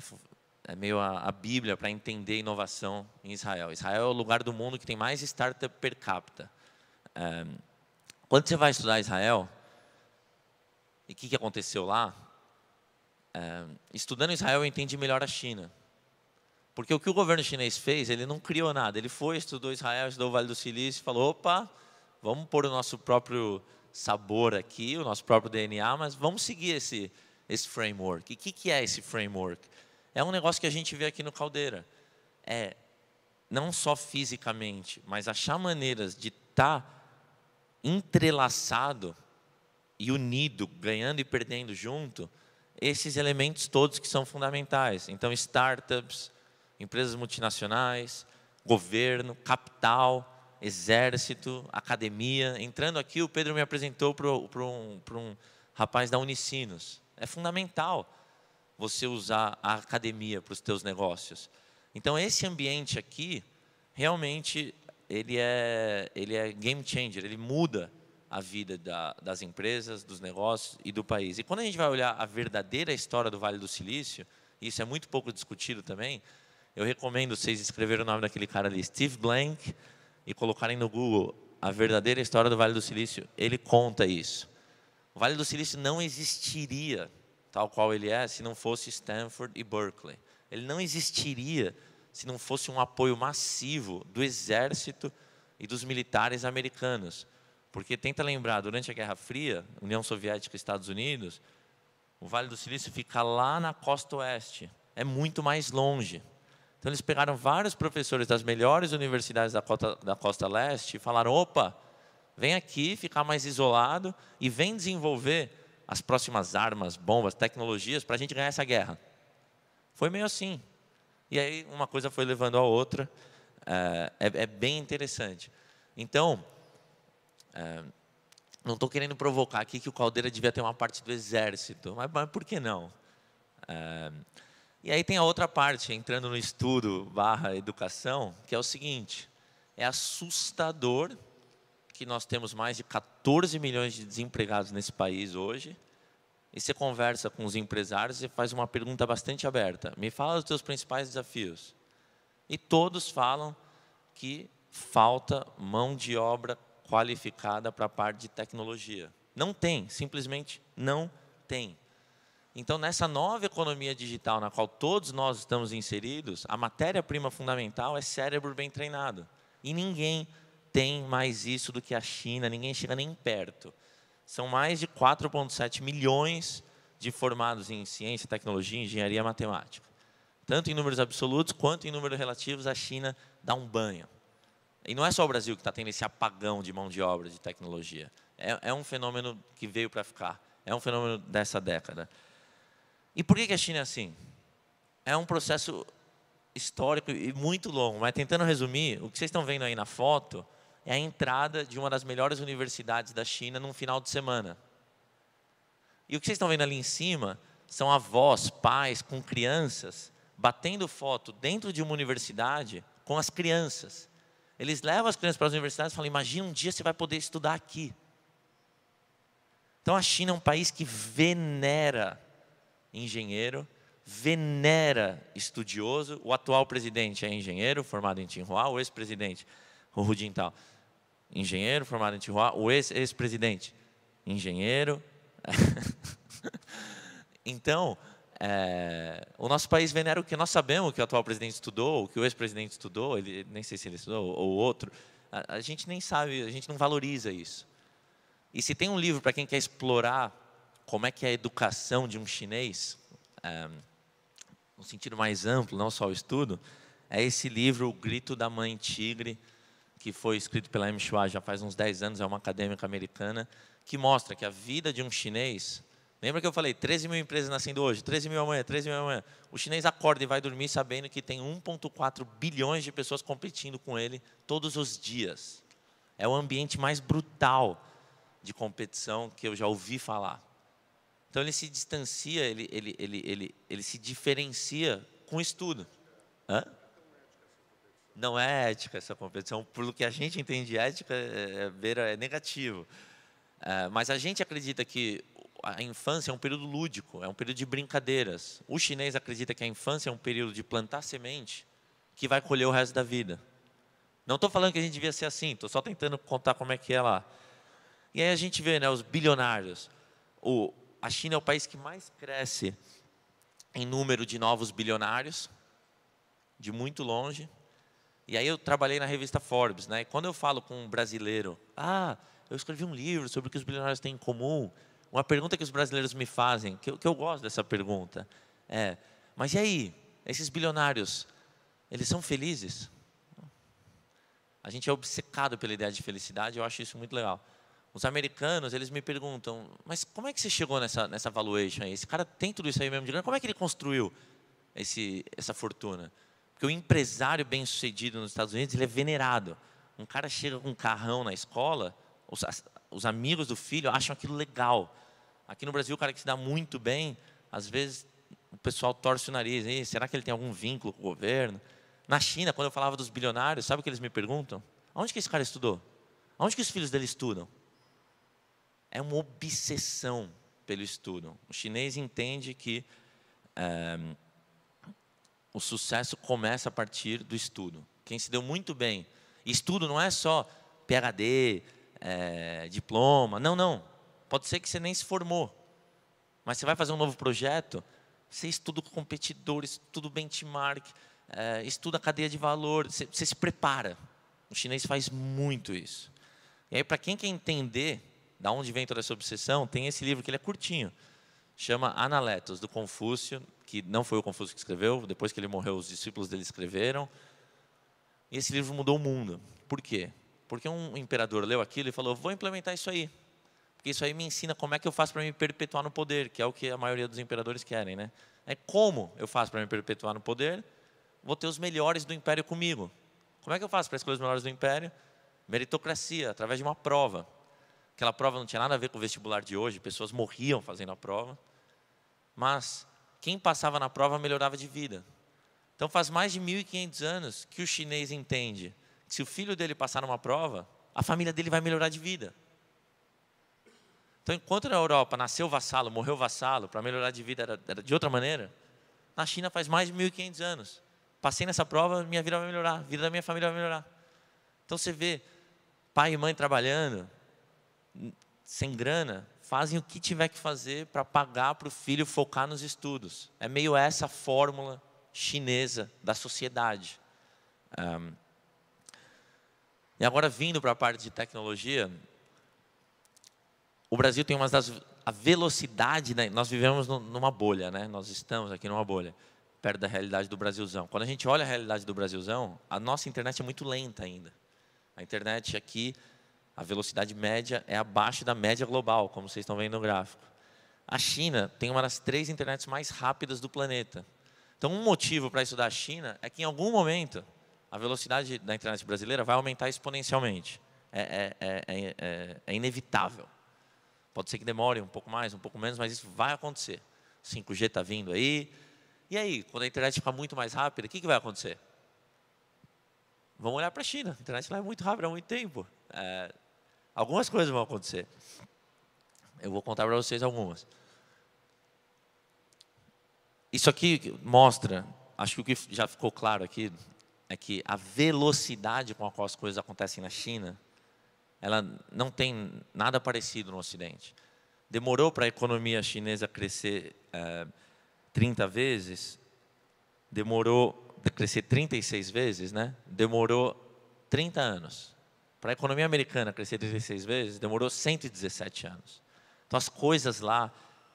é meio a, a Bíblia para entender inovação em Israel. Israel é o lugar do mundo que tem mais startup per capita. É, quando você vai estudar Israel, e o que, que aconteceu lá, é, estudando Israel eu entendi melhor a China. Porque o que o governo chinês fez, ele não criou nada. Ele foi, estudou Israel, estudou o Vale do Silício, falou: opa, vamos pôr o nosso próprio sabor aqui, o nosso próprio DNA, mas vamos seguir esse, esse framework. E o que, que é esse framework? É um negócio que a gente vê aqui no Caldeira. É não só fisicamente, mas achar maneiras de estar tá entrelaçado e unido, ganhando e perdendo junto, esses elementos todos que são fundamentais. Então, startups, empresas multinacionais, governo, capital, exército, academia. Entrando aqui, o Pedro me apresentou para um, um, rapaz da Unicinos. É fundamental você usar a academia para os teus negócios. Então esse ambiente aqui realmente ele é ele é game changer, ele muda a vida da, das empresas, dos negócios e do país. E quando a gente vai olhar a verdadeira história do Vale do Silício, isso é muito pouco discutido também. Eu recomendo vocês escreverem o nome daquele cara ali, Steve Blank, e colocarem no Google a verdadeira história do Vale do Silício. Ele conta isso. O Vale do Silício não existiria tal qual ele é se não fosse Stanford e Berkeley. Ele não existiria se não fosse um apoio massivo do exército e dos militares americanos. Porque tenta lembrar, durante a Guerra Fria, União Soviética e Estados Unidos, o Vale do Silício fica lá na costa oeste, é muito mais longe. Então eles pegaram vários professores das melhores universidades da costa, da costa leste e falaram: opa, Vem aqui ficar mais isolado e vem desenvolver as próximas armas, bombas, tecnologias para a gente ganhar essa guerra. Foi meio assim. E aí uma coisa foi levando a outra. É, é, é bem interessante. Então, é, não estou querendo provocar aqui que o Caldeira devia ter uma parte do exército, mas, mas por que não? É, e aí tem a outra parte, entrando no estudo barra educação, que é o seguinte: é assustador que nós temos mais de 14 milhões de desempregados nesse país hoje. E você conversa com os empresários e faz uma pergunta bastante aberta. Me fala dos seus principais desafios. E todos falam que falta mão de obra qualificada para a parte de tecnologia. Não tem, simplesmente não tem. Então, nessa nova economia digital na qual todos nós estamos inseridos, a matéria-prima fundamental é cérebro bem treinado. E ninguém tem mais isso do que a China, ninguém chega nem perto. São mais de 4,7 milhões de formados em ciência, tecnologia, engenharia e matemática. Tanto em números absolutos quanto em números relativos, a China dá um banho. E não é só o Brasil que está tendo esse apagão de mão de obra, de tecnologia. É, é um fenômeno que veio para ficar. É um fenômeno dessa década. E por que a China é assim? É um processo histórico e muito longo, mas tentando resumir, o que vocês estão vendo aí na foto é a entrada de uma das melhores universidades da China num final de semana. E o que vocês estão vendo ali em cima são avós, pais com crianças batendo foto dentro de uma universidade com as crianças. Eles levam as crianças para as universidades e falam: imagina um dia você vai poder estudar aqui. Então a China é um país que venera engenheiro, venera estudioso. O atual presidente é engenheiro, formado em Tsinghua, o ex-presidente, o Hu Jintao engenheiro formado em Tijuana, o ex-presidente, engenheiro. [laughs] então, é, o nosso país venera o que nós sabemos que o atual presidente estudou, o que o ex-presidente estudou, ele, nem sei se ele estudou, ou outro. A, a gente nem sabe, a gente não valoriza isso. E se tem um livro para quem quer explorar como é que é a educação de um chinês, é, no sentido mais amplo, não só o estudo, é esse livro, O Grito da Mãe Tigre, que foi escrito pela M. Chua já faz uns 10 anos, é uma acadêmica americana, que mostra que a vida de um chinês. Lembra que eu falei 13 mil empresas nascendo hoje, 13 mil amanhã, 13 mil amanhã. O chinês acorda e vai dormir sabendo que tem 1,4 bilhões de pessoas competindo com ele todos os dias. É o ambiente mais brutal de competição que eu já ouvi falar. Então ele se distancia, ele, ele, ele, ele, ele se diferencia com estudo. Hã? não é ética essa competição. Pelo que a gente entende ética, é, é, é negativo. É, mas a gente acredita que a infância é um período lúdico, é um período de brincadeiras. O chinês acredita que a infância é um período de plantar semente que vai colher o resto da vida. Não estou falando que a gente devia ser assim, estou só tentando contar como é que é lá. E aí a gente vê né, os bilionários. O, a China é o país que mais cresce em número de novos bilionários, de muito longe. E aí eu trabalhei na revista Forbes, né? quando eu falo com um brasileiro, ah, eu escrevi um livro sobre o que os bilionários têm em comum, uma pergunta que os brasileiros me fazem, que eu, que eu gosto dessa pergunta, é, mas e aí, esses bilionários, eles são felizes? A gente é obcecado pela ideia de felicidade, eu acho isso muito legal. Os americanos, eles me perguntam, mas como é que você chegou nessa, nessa valuation aí? Esse cara tem tudo isso aí mesmo de grana, como é que ele construiu esse, essa fortuna? Porque o empresário bem-sucedido nos Estados Unidos, ele é venerado. Um cara chega com um carrão na escola, os, os amigos do filho acham aquilo legal. Aqui no Brasil, o cara que se dá muito bem, às vezes o pessoal torce o nariz. E, será que ele tem algum vínculo com o governo? Na China, quando eu falava dos bilionários, sabe o que eles me perguntam? Onde que esse cara estudou? Onde que os filhos dele estudam? É uma obsessão pelo estudo. O chinês entende que é, o sucesso começa a partir do estudo. Quem se deu muito bem. Estudo não é só PhD, é, diploma. Não, não. Pode ser que você nem se formou. Mas você vai fazer um novo projeto, você estuda competidores, estuda benchmark, é, estuda a cadeia de valor, você, você se prepara. O chinês faz muito isso. E aí, para quem quer entender da onde vem toda essa obsessão, tem esse livro que ele é curtinho, chama Analetos, do Confúcio, que não foi o Confúcio que escreveu, depois que ele morreu, os discípulos dele escreveram. E esse livro mudou o mundo. Por quê? Porque um imperador leu aquilo e falou: vou implementar isso aí. Porque isso aí me ensina como é que eu faço para me perpetuar no poder, que é o que a maioria dos imperadores querem, né? É como eu faço para me perpetuar no poder? Vou ter os melhores do império comigo. Como é que eu faço para escolher os melhores do império? Meritocracia, através de uma prova. Aquela prova não tinha nada a ver com o vestibular de hoje, pessoas morriam fazendo a prova. Mas quem passava na prova melhorava de vida. Então faz mais de 1500 anos que o chinês entende que se o filho dele passar numa prova, a família dele vai melhorar de vida. Então, enquanto na Europa nasceu vassalo, morreu vassalo, para melhorar de vida era, era de outra maneira, na China faz mais de 1500 anos. Passei nessa prova, minha vida vai melhorar, a vida da minha família vai melhorar. Então você vê pai e mãe trabalhando, hum, sem grana, fazem o que tiver que fazer para pagar para o filho focar nos estudos. É meio essa a fórmula chinesa da sociedade. Um, e agora, vindo para a parte de tecnologia, o Brasil tem uma das. A velocidade. Né? Nós vivemos numa bolha, né? Nós estamos aqui numa bolha, perto da realidade do Brasilzão. Quando a gente olha a realidade do Brasilzão, a nossa internet é muito lenta ainda. A internet aqui a velocidade média é abaixo da média global, como vocês estão vendo no gráfico. A China tem uma das três internets mais rápidas do planeta. Então, um motivo para estudar a China é que, em algum momento, a velocidade da internet brasileira vai aumentar exponencialmente. É, é, é, é, inevitável. Pode ser que demore um pouco mais, um pouco menos, mas isso vai acontecer. 5G está vindo aí. E aí, quando a internet ficar muito mais rápida, o que, que vai acontecer? Vamos olhar para a China. A internet lá é muito rápida há muito tempo. É, algumas coisas vão acontecer. Eu vou contar para vocês algumas. Isso aqui mostra, acho que o que já ficou claro aqui, é que a velocidade com a qual as coisas acontecem na China, ela não tem nada parecido no Ocidente. Demorou para a economia chinesa crescer é, 30 vezes, demorou crescer 36 vezes, né? Demorou 30 anos. Para a economia americana crescer 16 vezes, demorou 117 anos. Então as coisas lá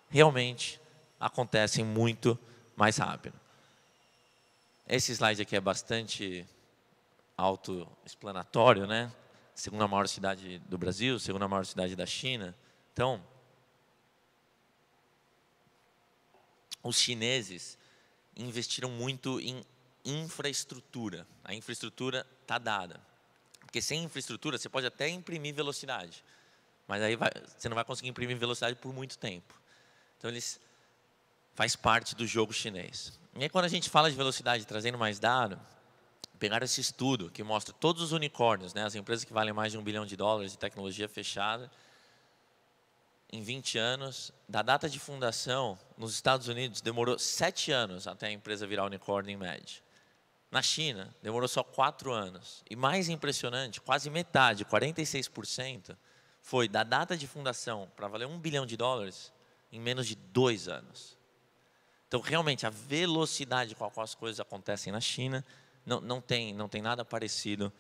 realmente acontecem muito mais rápido. Esse slide aqui é bastante auto-explanatório, né? Segunda maior cidade do Brasil, segunda maior cidade da China. Então, os chineses investiram muito em infraestrutura. A infraestrutura está dada. Porque sem infraestrutura, você pode até imprimir velocidade, mas aí vai, você não vai conseguir imprimir velocidade por muito tempo. Então, eles faz parte do jogo chinês. E aí, quando a gente fala de velocidade, trazendo mais dado, pegaram esse estudo que mostra todos os unicórnios, né, as empresas que valem mais de um bilhão de dólares de tecnologia fechada, em 20 anos, da data de fundação nos Estados Unidos, demorou 7 anos até a empresa virar unicórnio em média. Na China, demorou só quatro anos. E mais impressionante, quase metade, 46%, foi da data de fundação para valer um bilhão de dólares em menos de dois anos. Então, realmente, a velocidade com a qual as coisas acontecem na China não, não, tem, não tem nada parecido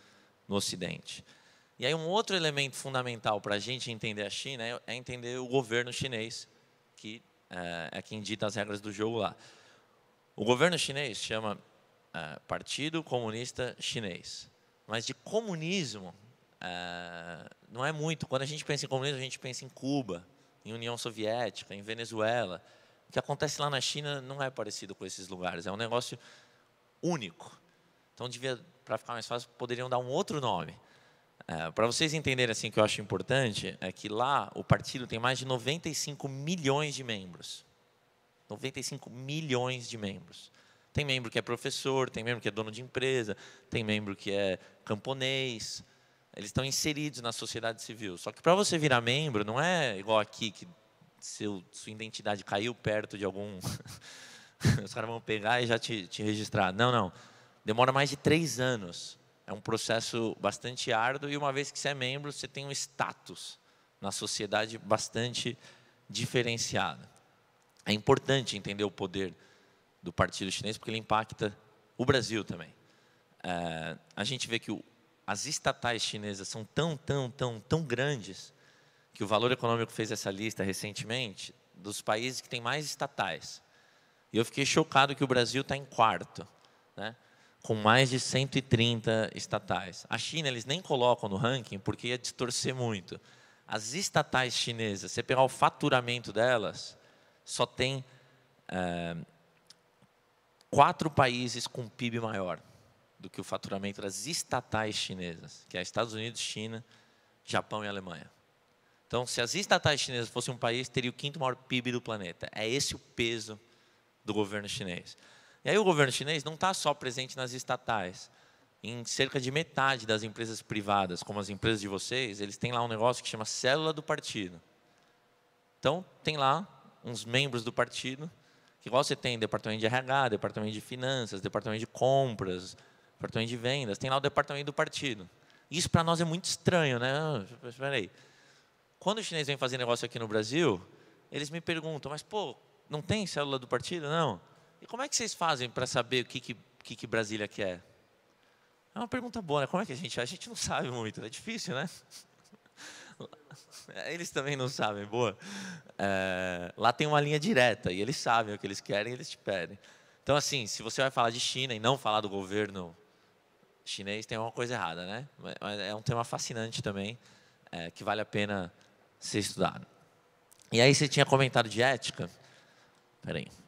no Ocidente. E aí, um outro elemento fundamental para a gente entender a China é, é entender o governo chinês, que é, é quem dita as regras do jogo lá. O governo chinês chama uh, Partido Comunista Chinês. Mas de comunismo, uh, não é muito. Quando a gente pensa em comunismo, a gente pensa em Cuba, em União Soviética, em Venezuela. O que acontece lá na China não é parecido com esses lugares, é um negócio único. Então, devia, para ficar mais fácil, poderiam dar um outro nome. É, ah, para vocês entenderem assim que eu acho importante é que lá o partido tem mais de 95 milhões de membros. 95 milhões de membros. Tem membro que é professor, tem membro que é dono de empresa, tem membro que é camponês. Eles estão inseridos na sociedade civil. Só que para você virar membro, não é igual aqui, que seu, sua identidade caiu perto de algum. [laughs] Os caras vão pegar e já te, te registrar. Não, não. Demora mais de três anos. É um processo bastante árduo e uma vez que você é membro, você tem um status na sociedade bastante diferenciado. É importante entender o poder do Partido Chinês, porque ele impacta o Brasil também. É, a gente vê que o, as estatais chinesas são tão, tão, tão, tão grandes que o Valor Econômico fez essa lista recentemente dos países que têm mais estatais. E eu fiquei chocado que o Brasil está em quarto, né? com mais de 130 estatais. A China eles nem colocam no ranking porque ia distorcer muito. As estatais chinesas, você pegar o faturamento delas, só tem é, quatro países com PIB maior do que o faturamento das estatais chinesas, que é Estados Unidos, China, Japão e Alemanha. Então, se as estatais chinesas fossem um país, teria o quinto maior PIB do planeta. É esse o peso do governo chinês. E aí o governo chinês não está só presente nas estatais. Em cerca de metade das empresas privadas, como as empresas de vocês, eles têm lá um negócio que chama célula do partido. Então, tem lá uns membros do partido igual você tem departamento de RH, departamento de finanças, departamento de compras, departamento de vendas, tem lá o departamento do partido. Isso para nós é muito estranho, né? Ah, Espera aí. Quando os chineses vêm fazer negócio aqui no Brasil, eles me perguntam, mas pô, não tem célula do partido? Não. E como é que vocês fazem para saber o que, que, que, que Brasília quer? É uma pergunta boa, né? Como é que a gente. A gente não sabe muito, é difícil, né? [laughs] [laughs] Eles também não sabem, boa. É, lá tem uma linha direta e eles sabem o que eles querem e eles te pedem. Então, assim, se você vai falar de China e não falar do governo chinês, tem alguma coisa errada, né? Mas é um tema fascinante também, é, que vale a pena ser estudado. E aí você tinha comentado de ética. Peraí. aí.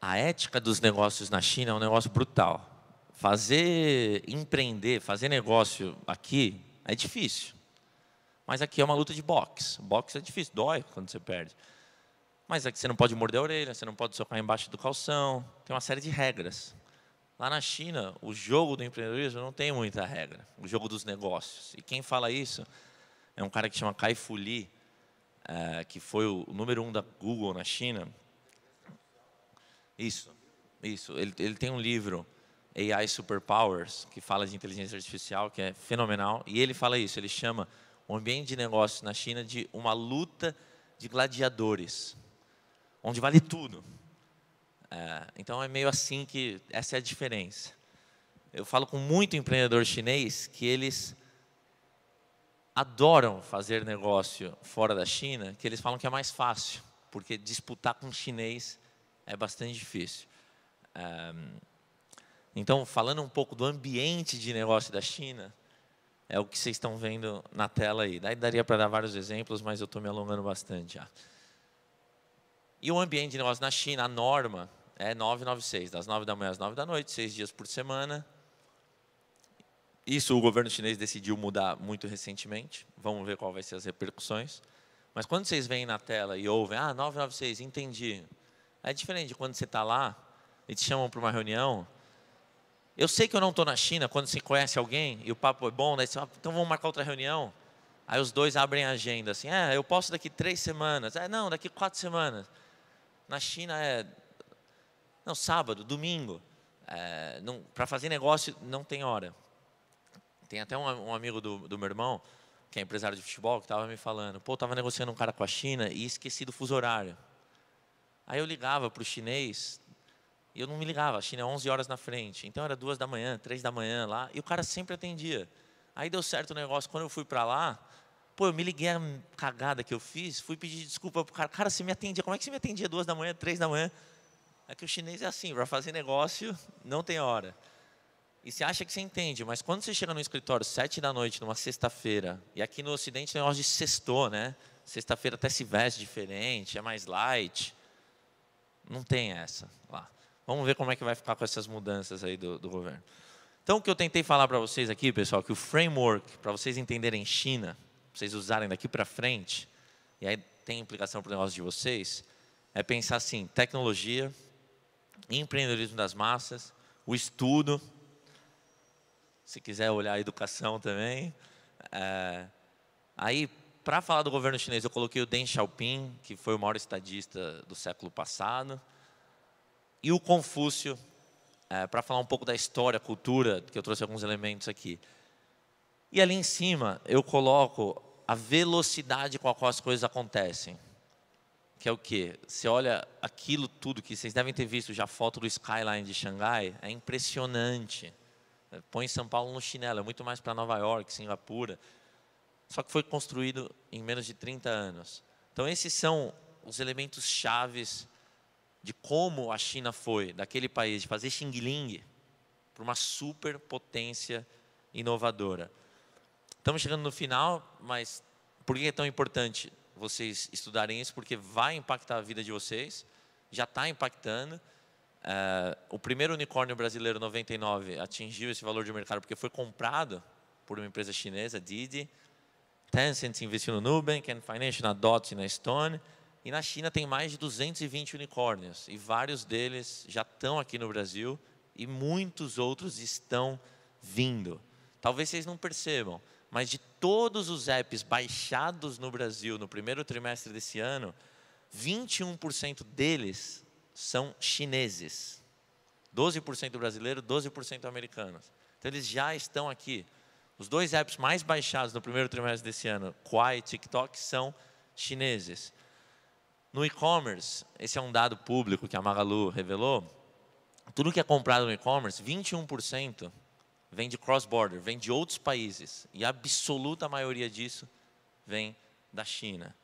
A ética dos negócios na China é um negócio brutal. Fazer empreender, fazer negócio aqui é difícil. Mas aqui é uma luta de boxe. Boxe é difícil, dói quando você perde. Mas aqui você não pode morder a orelha, você não pode socar embaixo do calção. Tem uma série de regras. Lá na China, o jogo do empreendedorismo não tem muita regra. O jogo dos negócios. E quem fala isso é um cara que chama Kai Fu Lee, eh, que foi o número um da Google na China isso, isso. Ele, ele tem um livro, AI Superpowers, que fala de inteligência artificial, que é fenomenal. E ele fala isso, ele chama o ambiente de negócios na China de uma luta de gladiadores, onde vale tudo. É, então é meio assim que essa é a diferença. Eu falo com muito empreendedor chinês que eles adoram fazer negócio fora da China, que eles falam que é mais fácil, porque disputar com chinês é bastante difícil. Então, falando um pouco do ambiente de negócio da China, é o que vocês estão vendo na tela aí. Daí daria para dar vários exemplos, mas eu estou me alongando bastante já. E o ambiente de negócio na China, a norma é 996, das 9 da manhã às 9 da noite, seis dias por semana. Isso o governo chinês decidiu mudar muito recentemente. Vamos ver qual vai ser as repercussões. Mas quando vocês veem na tela e ouvem, ah, 996, entendi. É diferente quando você está lá e te chamam para uma reunião. Eu sei que eu não estou na China quando você conhece alguém e o papo é bom, daí né, você fala, então vamos marcar outra reunião. Aí os dois abrem a agenda assim, é, eu posso daqui três semanas, é, não, daqui quatro semanas. Na China é, não, sábado, domingo. É, para fazer negócio não tem hora. Tem até um, um amigo do, do, meu irmão, que é empresário de futebol, que estava me falando, pô, estava negociando um cara com a China e esqueci do fuso horário. Aí eu ligava para o chinês, e eu não me ligava, a China é 11 horas na frente. Então era duas da manhã, três da manhã lá, e o cara sempre atendia. Aí deu certo o negócio, quando eu fui para lá, pô, eu me liguei a cagada que eu fiz, fui pedir desculpa pro cara. Cara, você me atendia, como é que você me atendia duas da manhã, três da manhã? É que o chinês é assim, para fazer negócio não tem hora. E você acha que você entende, mas quando você chega no escritório sete da noite, numa sexta-feira, e aqui no Ocidente é negócio de sextou, né? Sexta-feira até se veste diferente, é mais light. Não tem essa lá. Vamos ver como é que vai ficar com essas mudanças aí do, do governo. Então, o que eu tentei falar para vocês aqui, pessoal, é que o framework, para vocês entenderem China, vocês usarem daqui para frente, e aí tem implicação para o negócio de vocês, é pensar assim: tecnologia, empreendedorismo das massas, o estudo, se quiser olhar a educação também. É, aí, para falar do governo chinês, eu coloquei o Deng Xiaoping, que foi o maior estadista do século passado, e o Confúcio, é, para falar um pouco da história, cultura, que eu trouxe alguns elementos aqui. E ali em cima eu coloco a velocidade com a qual as coisas acontecem. Que é o quê? Você olha aquilo tudo que vocês devem ter visto já a foto do skyline de Xangai, é impressionante. Põe São Paulo no chinelo, é muito mais para Nova York, Singapura só que foi construído em menos de 30 anos. Então, esses são os elementos chaves de como a China foi, daquele país, de fazer Xing Ling para uma superpotência inovadora. Estamos chegando no final, mas por que é tão importante vocês estudarem isso? Porque vai impactar a vida de vocês, já está impactando. É, o primeiro unicórnio brasileiro, 99, atingiu esse valor de mercado porque foi comprado por uma empresa chinesa, Didi, Tencent investiu no Nubank, Ant Financial, na Dot e na Stone. E na China tem mais de 220 unicórnios. E vários deles já estão aqui no Brasil e muitos outros estão vindo. Talvez vocês não percebam, mas de todos os apps baixados no Brasil no primeiro trimestre desse ano, 21% deles são chineses. 12% brasileiro, 12% americanos. Então eles já estão aqui. Os dois apps mais baixados no primeiro trimestre desse ano, Quai e TikTok, são chineses. No e-commerce, esse é um dado público que a Magalu revelou, tudo que é comprado no e-commerce, 21% vem de cross-border, vem de outros países. E a absoluta maioria disso vem da China.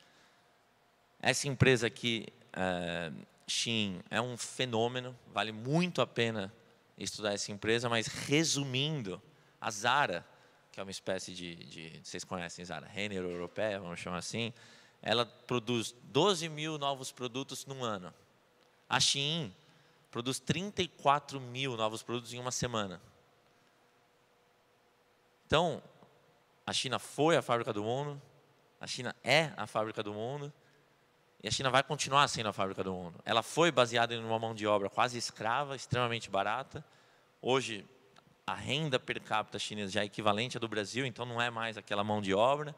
Essa empresa aqui, é, Xin, é um fenômeno, vale muito a pena estudar essa empresa, mas resumindo, a Zara que é uma espécie de, de vocês conhecem, Zara, Renner europeia, vamos chamar assim, ela produz 12 mil novos produtos num ano. A Shein produz 34 mil novos produtos em uma semana. Então, a China foi a fábrica do mundo, a China é a fábrica do mundo, e a China vai continuar sendo a fábrica do mundo. Ela foi baseada em uma mão de obra quase escrava, extremamente barata. Hoje, a renda per capita chinesa já é equivalente à do Brasil, então não é mais aquela mão de obra.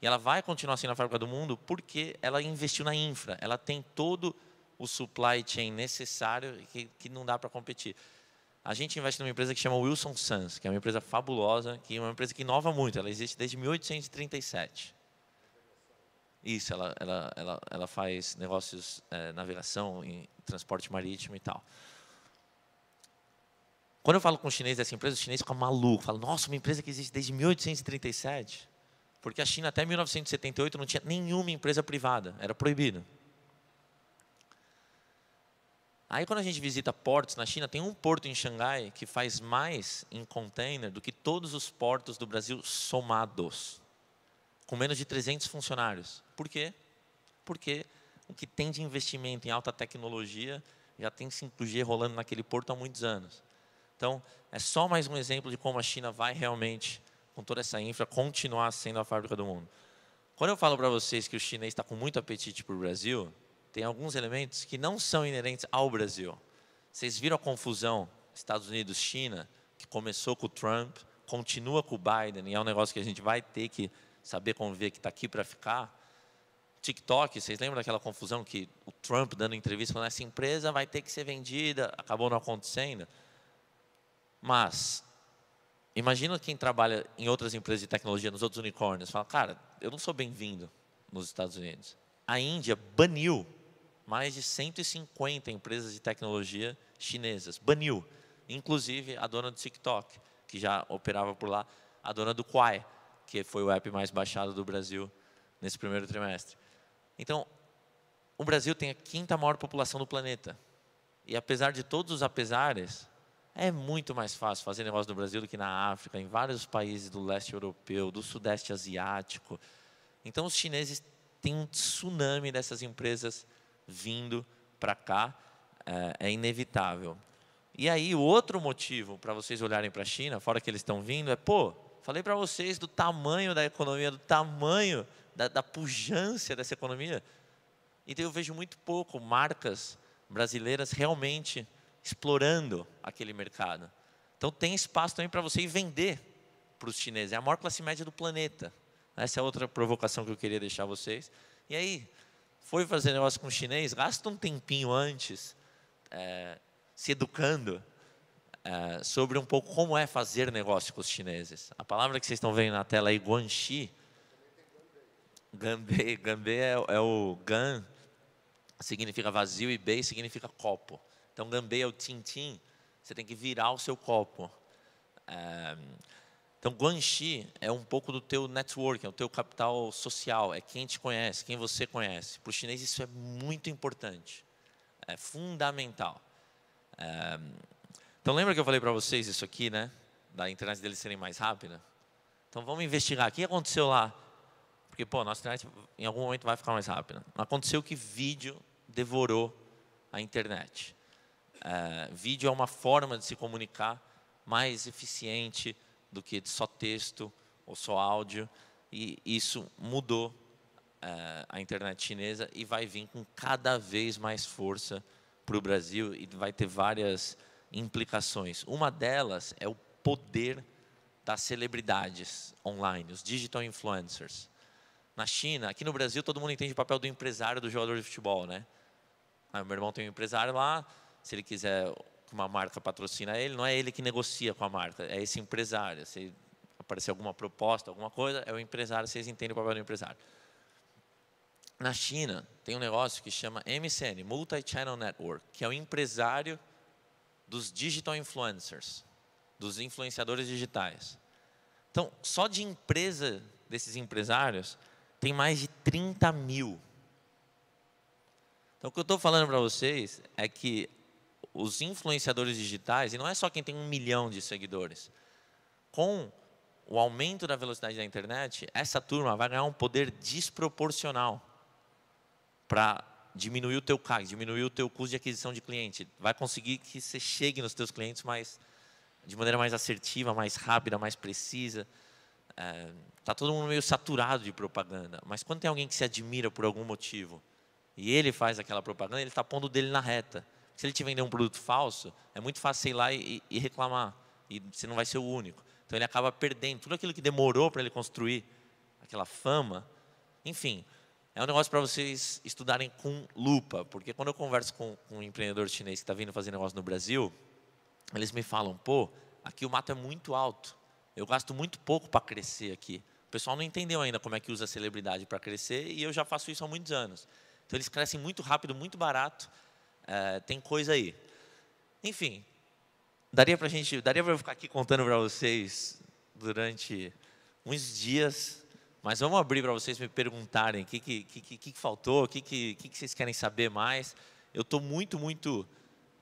E ela vai continuar sendo a fábrica do mundo porque ela investiu na infra, ela tem todo o supply chain necessário que, que não dá para competir. A gente investe numa empresa que chama Wilson Sons, que é uma empresa fabulosa, que é uma empresa que inova muito, ela existe desde 1837. Isso, ela, ela, ela, ela faz negócios, é, navegação, em transporte marítimo e tal. Quando eu falo com o chinês dessa empresa, o chinês fica maluco. Fala, nossa, uma empresa que existe desde 1837. Porque a China até 1978 não tinha nenhuma empresa privada, era proibido. Aí quando a gente visita portos na China, tem um porto em Xangai que faz mais em container do que todos os portos do Brasil somados, com menos de 300 funcionários. Por quê? Porque o que tem de investimento em alta tecnologia já tem 5G rolando naquele porto há muitos anos. Então, é só mais um exemplo de como a China vai realmente, com toda essa infra, continuar sendo a fábrica do mundo. Quando eu falo para vocês que o chinês está com muito apetite para o Brasil, tem alguns elementos que não são inerentes ao Brasil. Vocês viram a confusão Estados Unidos-China, que começou com o Trump, continua com o Biden, e é um negócio que a gente vai ter que saber conviver que está aqui para ficar. TikTok, vocês lembram daquela confusão que o Trump dando entrevista falando essa empresa vai ter que ser vendida, acabou não acontecendo. Mas, imagina quem trabalha em outras empresas de tecnologia, nos outros unicórnios, fala, cara, eu não sou bem-vindo nos Estados Unidos. A Índia baniu mais de 150 empresas de tecnologia chinesas. Baniu. Inclusive a dona do TikTok, que já operava por lá, a dona do Quai, que foi o app mais baixado do Brasil nesse primeiro trimestre. Então, o Brasil tem a quinta maior população do planeta. E apesar de todos os apesares, é muito mais fácil fazer negócio no Brasil do que na África, em vários países do leste europeu, do sudeste asiático. Então, os chineses têm um tsunami dessas empresas vindo para cá, é, é, inevitável. E aí, o outro motivo para vocês olharem para a China, fora que eles estão vindo, é, pô, falei para vocês do tamanho da economia, do tamanho, da, da pujança dessa economia. Então, eu vejo muito pouco marcas brasileiras realmente explorando aquele mercado. Então tem espaço também para você ir vender para os chineses. É a maior classe média do planeta. Essa é outra provocação que eu queria deixar a vocês. E aí, foi fazer negócio com o chinês, gasta um tempinho antes é, se educando é, sobre um pouco como é fazer negócio com os chineses. A palavra que vocês estão vendo na tela aí, guanxi, ganbei, ganbei é, é o gan, significa vazio e bei significa copo. Então, Gambê é o tintim, você tem que virar o seu copo. É, então, Guanxi é um pouco do teu networking, é o teu capital social, é quem te conhece, quem você conhece. Para o chinês isso é muito importante, é fundamental. É, então, lembra que eu falei para vocês isso aqui, né? Da internet deles serem mais rápida? Então, vamos investigar. O que aconteceu lá? Porque, pô, nossa internet em algum momento vai ficar mais rápida. Aconteceu que vídeo devorou a internet. Ah, vídeo é uma forma de se comunicar mais eficiente do que só texto ou só áudio. E isso mudou ah, a internet chinesa e vai vir com cada vez mais força para o Brasil e vai ter várias implicações. Uma delas é o poder das celebridades online, os digital influencers. Na China, aqui no Brasil, todo mundo entende o papel do empresário do jogador de futebol, né? Ah, meu irmão tem um empresário lá, se ele quiser que uma marca patrocina ele, não é ele que negocia com a marca, é esse empresário. Se aparecer alguma proposta, alguma coisa, é o empresário, vocês entendem o papel do empresário. Na China, tem um negócio que chama MCN, Multi-Channel Network, que é o empresário dos digital influencers, dos influenciadores digitais. Então, só de empresa desses empresários, tem mais de 30 mil. Então, o que eu estou falando para vocês é que os influenciadores digitais, e não é só quem tem um milhão de seguidores, com o aumento da velocidade da internet, essa turma vai ganhar um poder desproporcional para diminuir o teu CAC, diminuir o teu custo de aquisição de cliente. Vai conseguir que você chegue nos teus clientes mais, de maneira mais assertiva, mais rápida, mais precisa. Está é, tá todo mundo meio saturado de propaganda. Mas quando tem alguém que se admira por algum motivo e ele faz aquela propaganda, ele está pondo o dele na reta. Se ele te vender um produto falso, é muito fácil você ir lá e, e reclamar. E você não vai ser o único. Então ele acaba perdendo tudo aquilo que demorou para ele construir, aquela fama. Enfim, é um negócio para vocês estudarem com lupa, porque quando eu converso com, com um empreendedor chinês que está vindo fazer negócio no Brasil, eles me falam: pô, aqui o mato é muito alto, eu gasto muito pouco para crescer aqui. O pessoal não entendeu ainda como é que usa a celebridade para crescer e eu já faço isso há muitos anos. Então eles crescem muito rápido, muito barato é, tem coisa aí. Enfim, daria para gente, daria para eu ficar aqui contando para vocês durante uns dias, mas vamos abrir para vocês me perguntarem o que que, que, que, faltou, o que, que, que, vocês querem saber mais. Eu estou muito, muito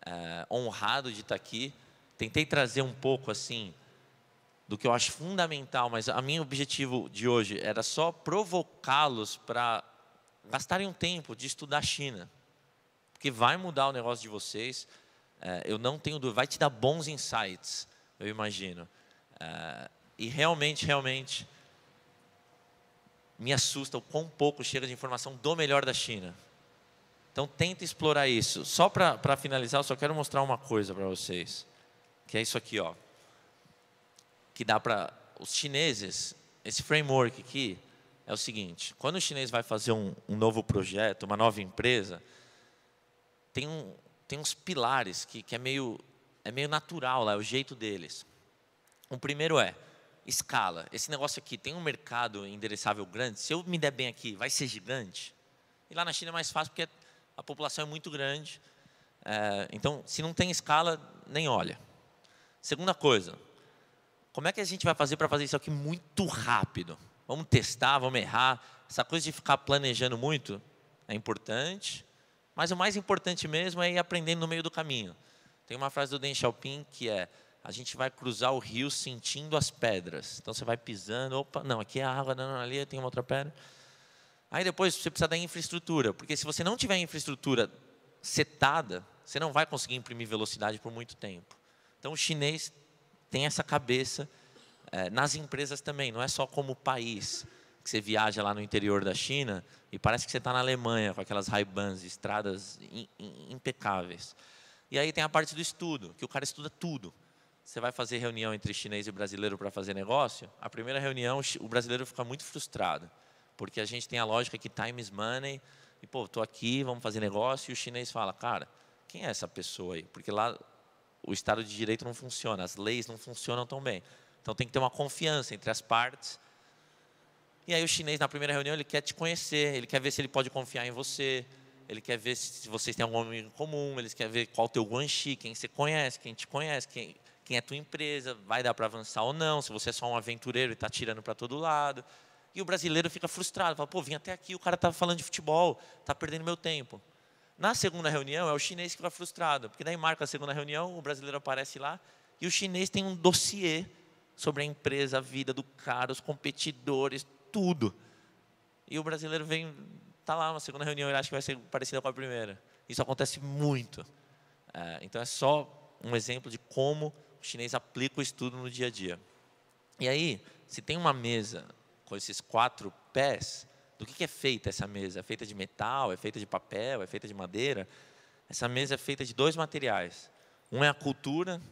é, honrado de estar tá aqui. Tentei trazer um pouco assim do que eu acho fundamental, mas a minha objetivo de hoje era só provocá-los para gastarem um tempo de estudar a China porque vai mudar o negócio de vocês. É, eu não tenho dúvida, vai te dar bons insights, eu imagino. É, e realmente, realmente, me assusta o quão pouco chega de informação do melhor da China. Então, tenta explorar isso. Só para finalizar, eu só quero mostrar uma coisa para vocês, que é isso aqui, ó, que dá para os chineses, esse framework aqui, é o seguinte: quando o chinês vai fazer um, um, novo projeto, uma nova empresa, tem, um, tem uns pilares que, que é, meio, é meio natural lá, é o jeito deles. O primeiro é escala. Esse negócio aqui tem um mercado endereçável grande. Se eu me der bem aqui, vai ser gigante. E lá na China é mais fácil porque a população é muito grande. É, então, se não tem escala, nem olha. Segunda coisa, como é que a gente vai fazer para fazer isso aqui muito rápido? Vamos testar, vamos errar. Essa coisa de ficar planejando muito é importante, mas o mais importante mesmo é ir aprendendo no meio do caminho. Tem uma frase do Deng Xiaoping que é: a gente vai cruzar o rio sentindo as pedras. Então você vai pisando, opa, não, aqui é a água, não, não, ali tem uma outra pedra. Aí depois você precisa da infraestrutura, porque se você não tiver infraestrutura setada, você não vai conseguir imprimir velocidade por muito tempo. Então o chinês tem essa cabeça é, nas empresas também, não é só como país que você viaja lá no interior da China, e parece que você está na Alemanha, com aquelas raibãs, estradas impecáveis. E aí tem a parte do estudo, que o cara estuda tudo. Você vai fazer reunião entre chinês e brasileiro para fazer negócio? A primeira reunião, o brasileiro fica muito frustrado, porque a gente tem a lógica que time is money, e pô, estou aqui, vamos fazer negócio, e o chinês fala, cara, quem é essa pessoa aí? Porque lá o Estado de Direito não funciona, as leis não funcionam tão bem. Então tem que ter uma confiança entre as partes e aí o chinês, na primeira reunião, ele quer te conhecer, ele quer ver se ele pode confiar em você, ele quer ver se vocês têm algum amigo em comum, ele quer ver qual o teu guanxi, quem você conhece, quem te conhece, quem, quem é a tua empresa, vai dar para avançar ou não, se você é só um aventureiro e está tirando para todo lado. E o brasileiro fica frustrado, fala, pô, vim até aqui, o cara está falando de futebol, está perdendo meu tempo. Na segunda reunião, é o chinês que vai frustrado, porque daí marca a segunda reunião, o brasileiro aparece lá, e o chinês tem um dossiê sobre a empresa, a vida do cara, os competidores, tudo. E o brasileiro vem, tá lá, uma segunda reunião, ele acha que vai ser parecida com a primeira. Isso acontece muito. É, então é só um exemplo de como o chinês aplica o estudo no dia a dia. E aí, se tem uma mesa com esses quatro pés, do que, que é feita essa mesa? É feita de metal? É feita de papel? É feita de madeira? Essa mesa é feita de dois materiais. Um é a cultura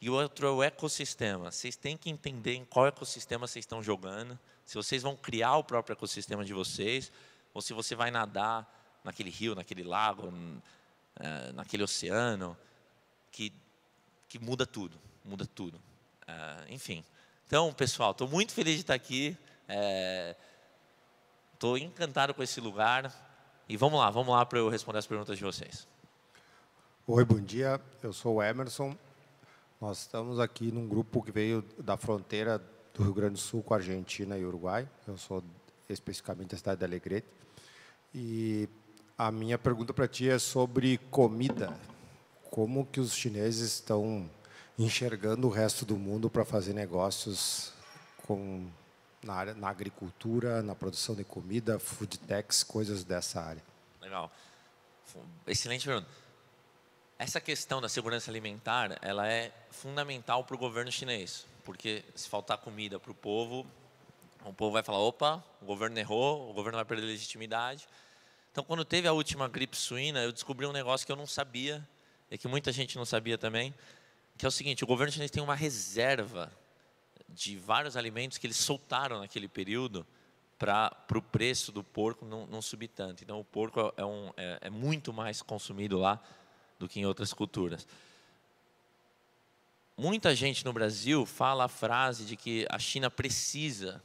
e o outro é o ecossistema. Vocês têm que entender em qual ecossistema vocês estão jogando se vocês vão criar o próprio ecossistema de vocês, ou se você vai nadar naquele rio, naquele lago, é, naquele oceano, que, que muda tudo, muda tudo. É, enfim. Então, pessoal, estou muito feliz de estar aqui. Estou é, encantado com esse lugar. E vamos lá, vamos lá para eu responder as perguntas de vocês.
Oi, bom dia. Eu sou o Emerson. Nós estamos aqui num grupo que veio da fronteira do Rio Grande do Sul com a Argentina e Uruguai. Eu sou especificamente da cidade de Alegrete. E a minha pergunta para ti é sobre comida. Como que os chineses estão enxergando o resto do mundo para fazer negócios com na área, na agricultura, na produção de comida, food techs, coisas dessa
área? Legal. Excelente pergunta. Essa questão da segurança alimentar, ela é fundamental para o governo chinês porque se faltar comida para o povo, o povo vai falar: opa, o governo errou, o governo vai perder legitimidade. Então, quando teve a última gripe suína, eu descobri um negócio que eu não sabia, e que muita gente não sabia também, que é o seguinte: o governo chinês tem uma reserva de vários alimentos que eles soltaram naquele período para o preço do porco não, não, subir tanto. Então, o porco é, é, um, é, é muito mais consumido lá do que em outras culturas. Muita gente no Brasil fala a frase de que a China precisa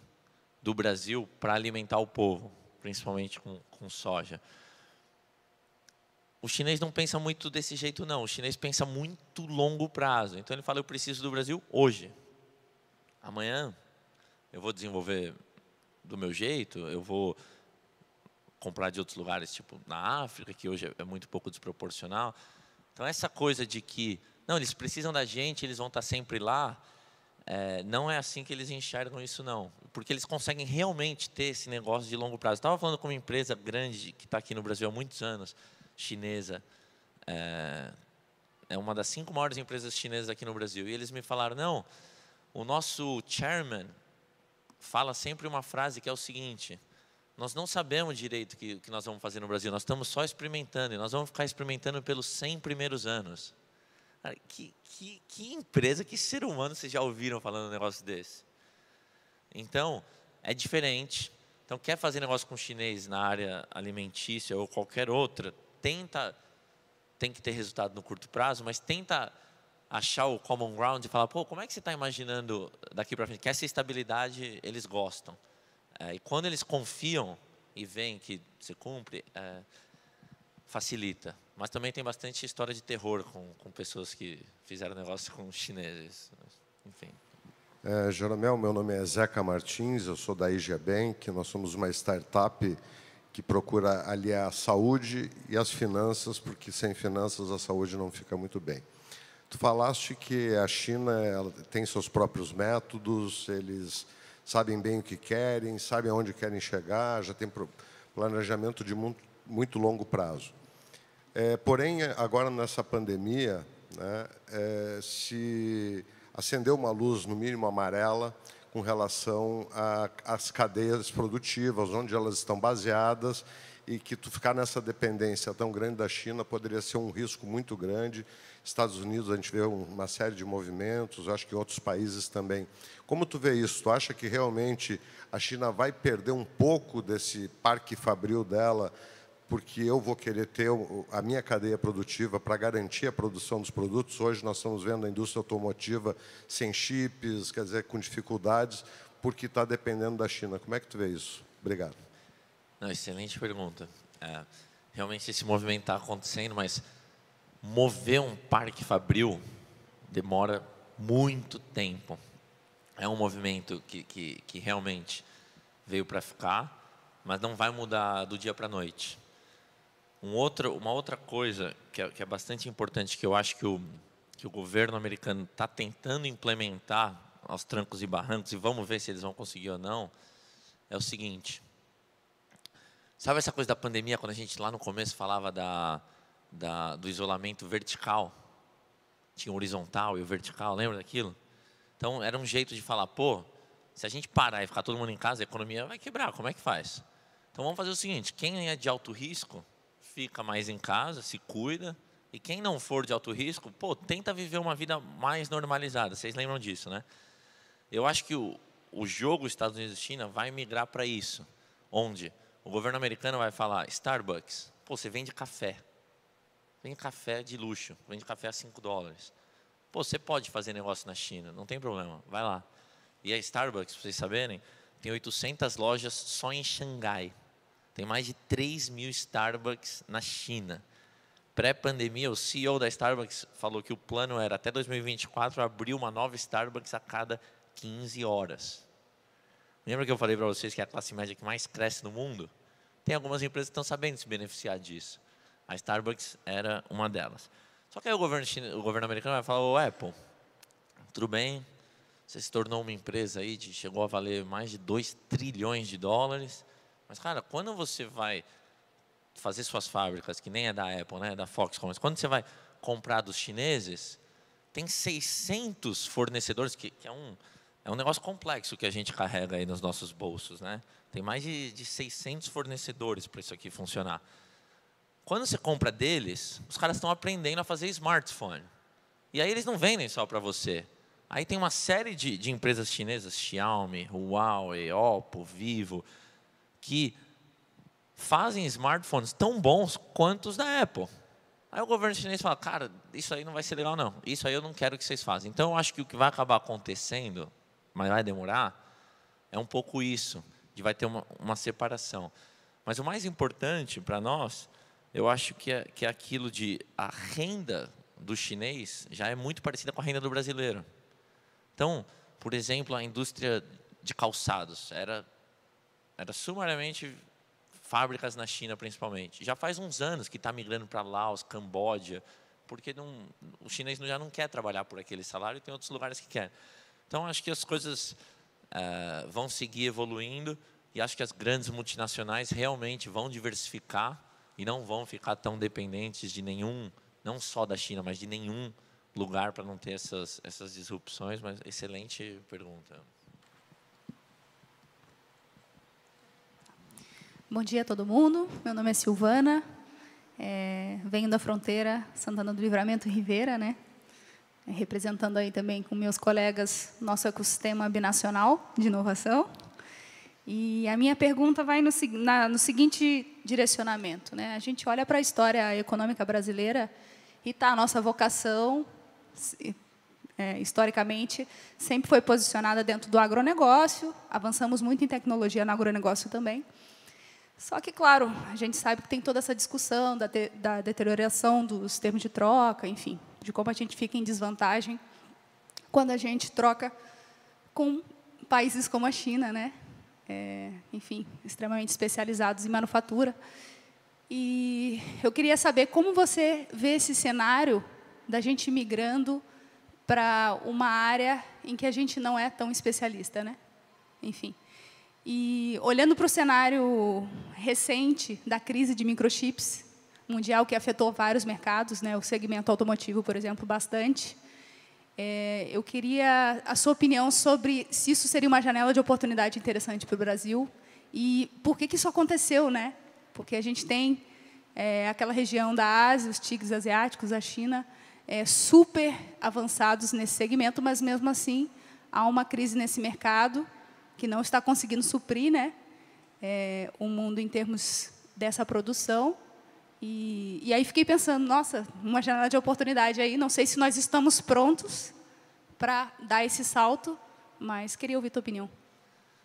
do Brasil para alimentar o povo, principalmente com, com soja. O chinês não pensa muito desse jeito, não. O chinês pensa muito longo prazo. Então ele fala: eu preciso do Brasil hoje. Amanhã eu vou desenvolver do meu jeito, eu vou comprar de outros lugares, tipo na África, que hoje é muito pouco desproporcional. Então essa coisa de que não, eles precisam da gente, eles vão estar sempre lá. É, não é assim que eles enxergam isso, não. Porque eles conseguem realmente ter esse negócio de longo prazo. estava falando com uma empresa grande que está aqui no Brasil há muitos anos, chinesa. É, é uma das cinco maiores empresas chinesas aqui no Brasil. E eles me falaram: não, o nosso chairman fala sempre uma frase que é o seguinte: nós não sabemos direito o que, que nós vamos fazer no Brasil, nós estamos só experimentando, e nós vamos ficar experimentando pelos 100 primeiros anos. Cara, que, que, que empresa, que ser humano vocês já ouviram falando um negócio desse? Então, é diferente. Então, quer fazer negócio com chinês na área alimentícia ou qualquer outra, tenta, tem que ter resultado no curto prazo, mas tenta achar o common ground e falar, pô, como é que você está imaginando daqui para frente? Que essa estabilidade eles gostam. É, e quando eles confiam e veem que você cumpre, é, facilita. Mas também tem bastante história de terror com, com pessoas que fizeram negócio com chineses. Enfim.
É, Jeromel, meu nome é Zeca Martins, eu sou da IG Bank, nós somos uma startup que procura aliar a saúde e as finanças, porque sem finanças a saúde não fica muito bem. Tu falaste que a China tem seus próprios métodos, eles sabem bem o que querem, sabem aonde querem chegar, já tem planejamento de muito, muito longo prazo. É, porém, agora nessa pandemia, né, é, se acendeu uma luz, no mínimo amarela, com relação às cadeias produtivas, onde elas estão baseadas, e que tu ficar nessa dependência tão grande da China poderia ser um risco muito grande. Estados Unidos, a gente vê uma série de movimentos, acho que outros países também. Como tu vê isso? Tu acha que realmente a China vai perder um pouco desse parque fabril dela porque eu vou querer ter a minha cadeia produtiva para garantir a produção dos produtos. Hoje nós estamos vendo a indústria automotiva sem chips, quer dizer, com dificuldades, porque está dependendo da China. Como é que tu vê isso? Obrigado.
Não, excelente pergunta. É, realmente esse movimento está acontecendo, mas mover um parque fabril demora muito tempo. É um movimento que, que, que realmente veio para ficar, mas não vai mudar do dia para a noite. Um outro, uma outra coisa que é, que é, bastante importante, que eu acho que o, que o governo americano está tentando implementar aos trancos e barrancos, e vamos ver se eles vão conseguir ou não, é o seguinte. Sabe essa coisa da pandemia, quando a gente lá no começo falava da, da do isolamento vertical? Tinha o horizontal e o vertical, lembra daquilo? Então, era um jeito de falar, pô, se a gente parar e ficar todo mundo em casa, a economia vai quebrar, como é que faz? Então, vamos fazer o seguinte, quem é de alto risco, fica mais em casa, se cuida. E quem não for de alto risco, pô, tenta viver uma vida mais normalizada. Vocês lembram disso, né? Eu acho que o, o jogo Estados Unidos e China vai migrar para isso. Onde o governo americano vai falar, Starbucks, pô, você vende café. Vende café de luxo, vende café a 5 dólares. Pô, você pode fazer negócio na China, não tem problema, vai lá. E a Starbucks, para vocês saberem, tem 800 lojas só em Xangai. Tem mais de 3 mil Starbucks na China. Pré-pandemia, o CEO da Starbucks falou que o plano era até 2024 abrir uma nova Starbucks a cada 15 horas. Lembra que eu falei para vocês que é a classe média que mais cresce no mundo? Tem algumas empresas que estão sabendo se beneficiar disso. A Starbucks era uma delas. Só que aí o governo, chino, o governo americano vai falar: Ô Apple, tudo bem, você se tornou uma empresa aí, chegou a valer mais de 2 trilhões de dólares, mas, cara, quando você vai fazer suas fábricas, que nem é da Apple, né, é da Foxconn, mas quando você vai comprar dos chineses, tem 600 fornecedores, que, que é, um, é um negócio complexo que a gente carrega aí nos nossos bolsos. Né? Tem mais de, de 600 fornecedores para isso aqui funcionar. Quando você compra deles, os caras estão aprendendo a fazer smartphone. E aí eles não vendem só para você. Aí tem uma série de, de empresas chinesas, Xiaomi, Huawei, Oppo, Vivo, que fazem smartphones tão bons quanto os da Apple. Aí o governo chinês fala, cara, isso aí não vai ser legal não, isso aí eu não quero que vocês façam. Então eu acho que o que vai acabar acontecendo, mas vai demorar, é um pouco isso, de vai ter uma, uma separação. Mas o mais importante para nós, eu acho que é, que é aquilo de a renda do chinês já é muito parecida com a renda do brasileiro. Então, por exemplo, a indústria de calçados era era sumariamente fábricas na China, principalmente. Já faz uns anos que está migrando para Laos, Camboja, porque não, o chinês já não quer trabalhar por aquele salário e tem outros lugares que quer. Então, acho que as coisas uh, vão seguir evoluindo e acho que as grandes multinacionais realmente vão diversificar e não vão ficar tão dependentes de nenhum, não só da China, mas de nenhum lugar para não ter essas, essas disrupções. Mas excelente pergunta.
Bom dia a todo mundo. Meu nome é Silvana. É, venho da fronteira Santana do Livramento Rivera, né? Representando aí também com meus colegas nosso ecossistema binacional de inovação. E a minha pergunta vai no, na, no seguinte direcionamento, né? A gente olha para a história econômica brasileira e tá a nossa vocação se, é, historicamente, sempre foi posicionada dentro do agronegócio, avançamos muito em tecnologia no agronegócio também, só que, claro, a gente sabe que tem toda essa discussão da, de, da deterioração dos termos de troca, enfim, de como a gente fica em desvantagem quando a gente troca com países como a China, né? É, enfim, extremamente especializados em manufatura. E eu queria saber como você vê esse cenário da gente migrando para uma área em que a gente não é tão especialista, né? Enfim. E olhando para o cenário recente da crise de microchips mundial, que afetou vários mercados, né, o segmento automotivo, por exemplo, bastante, é, eu queria a sua opinião sobre se isso seria uma janela de oportunidade interessante para o Brasil e por que, que isso aconteceu, né? Porque a gente tem é, aquela região da Ásia, os tigres asiáticos, a China, é, super avançados nesse segmento, mas mesmo assim há uma crise nesse mercado que não está conseguindo suprir né, é, o mundo em termos dessa produção. E, e aí fiquei pensando, nossa, uma janela de oportunidade aí, não sei se nós estamos prontos para dar esse salto, mas queria ouvir tua opinião.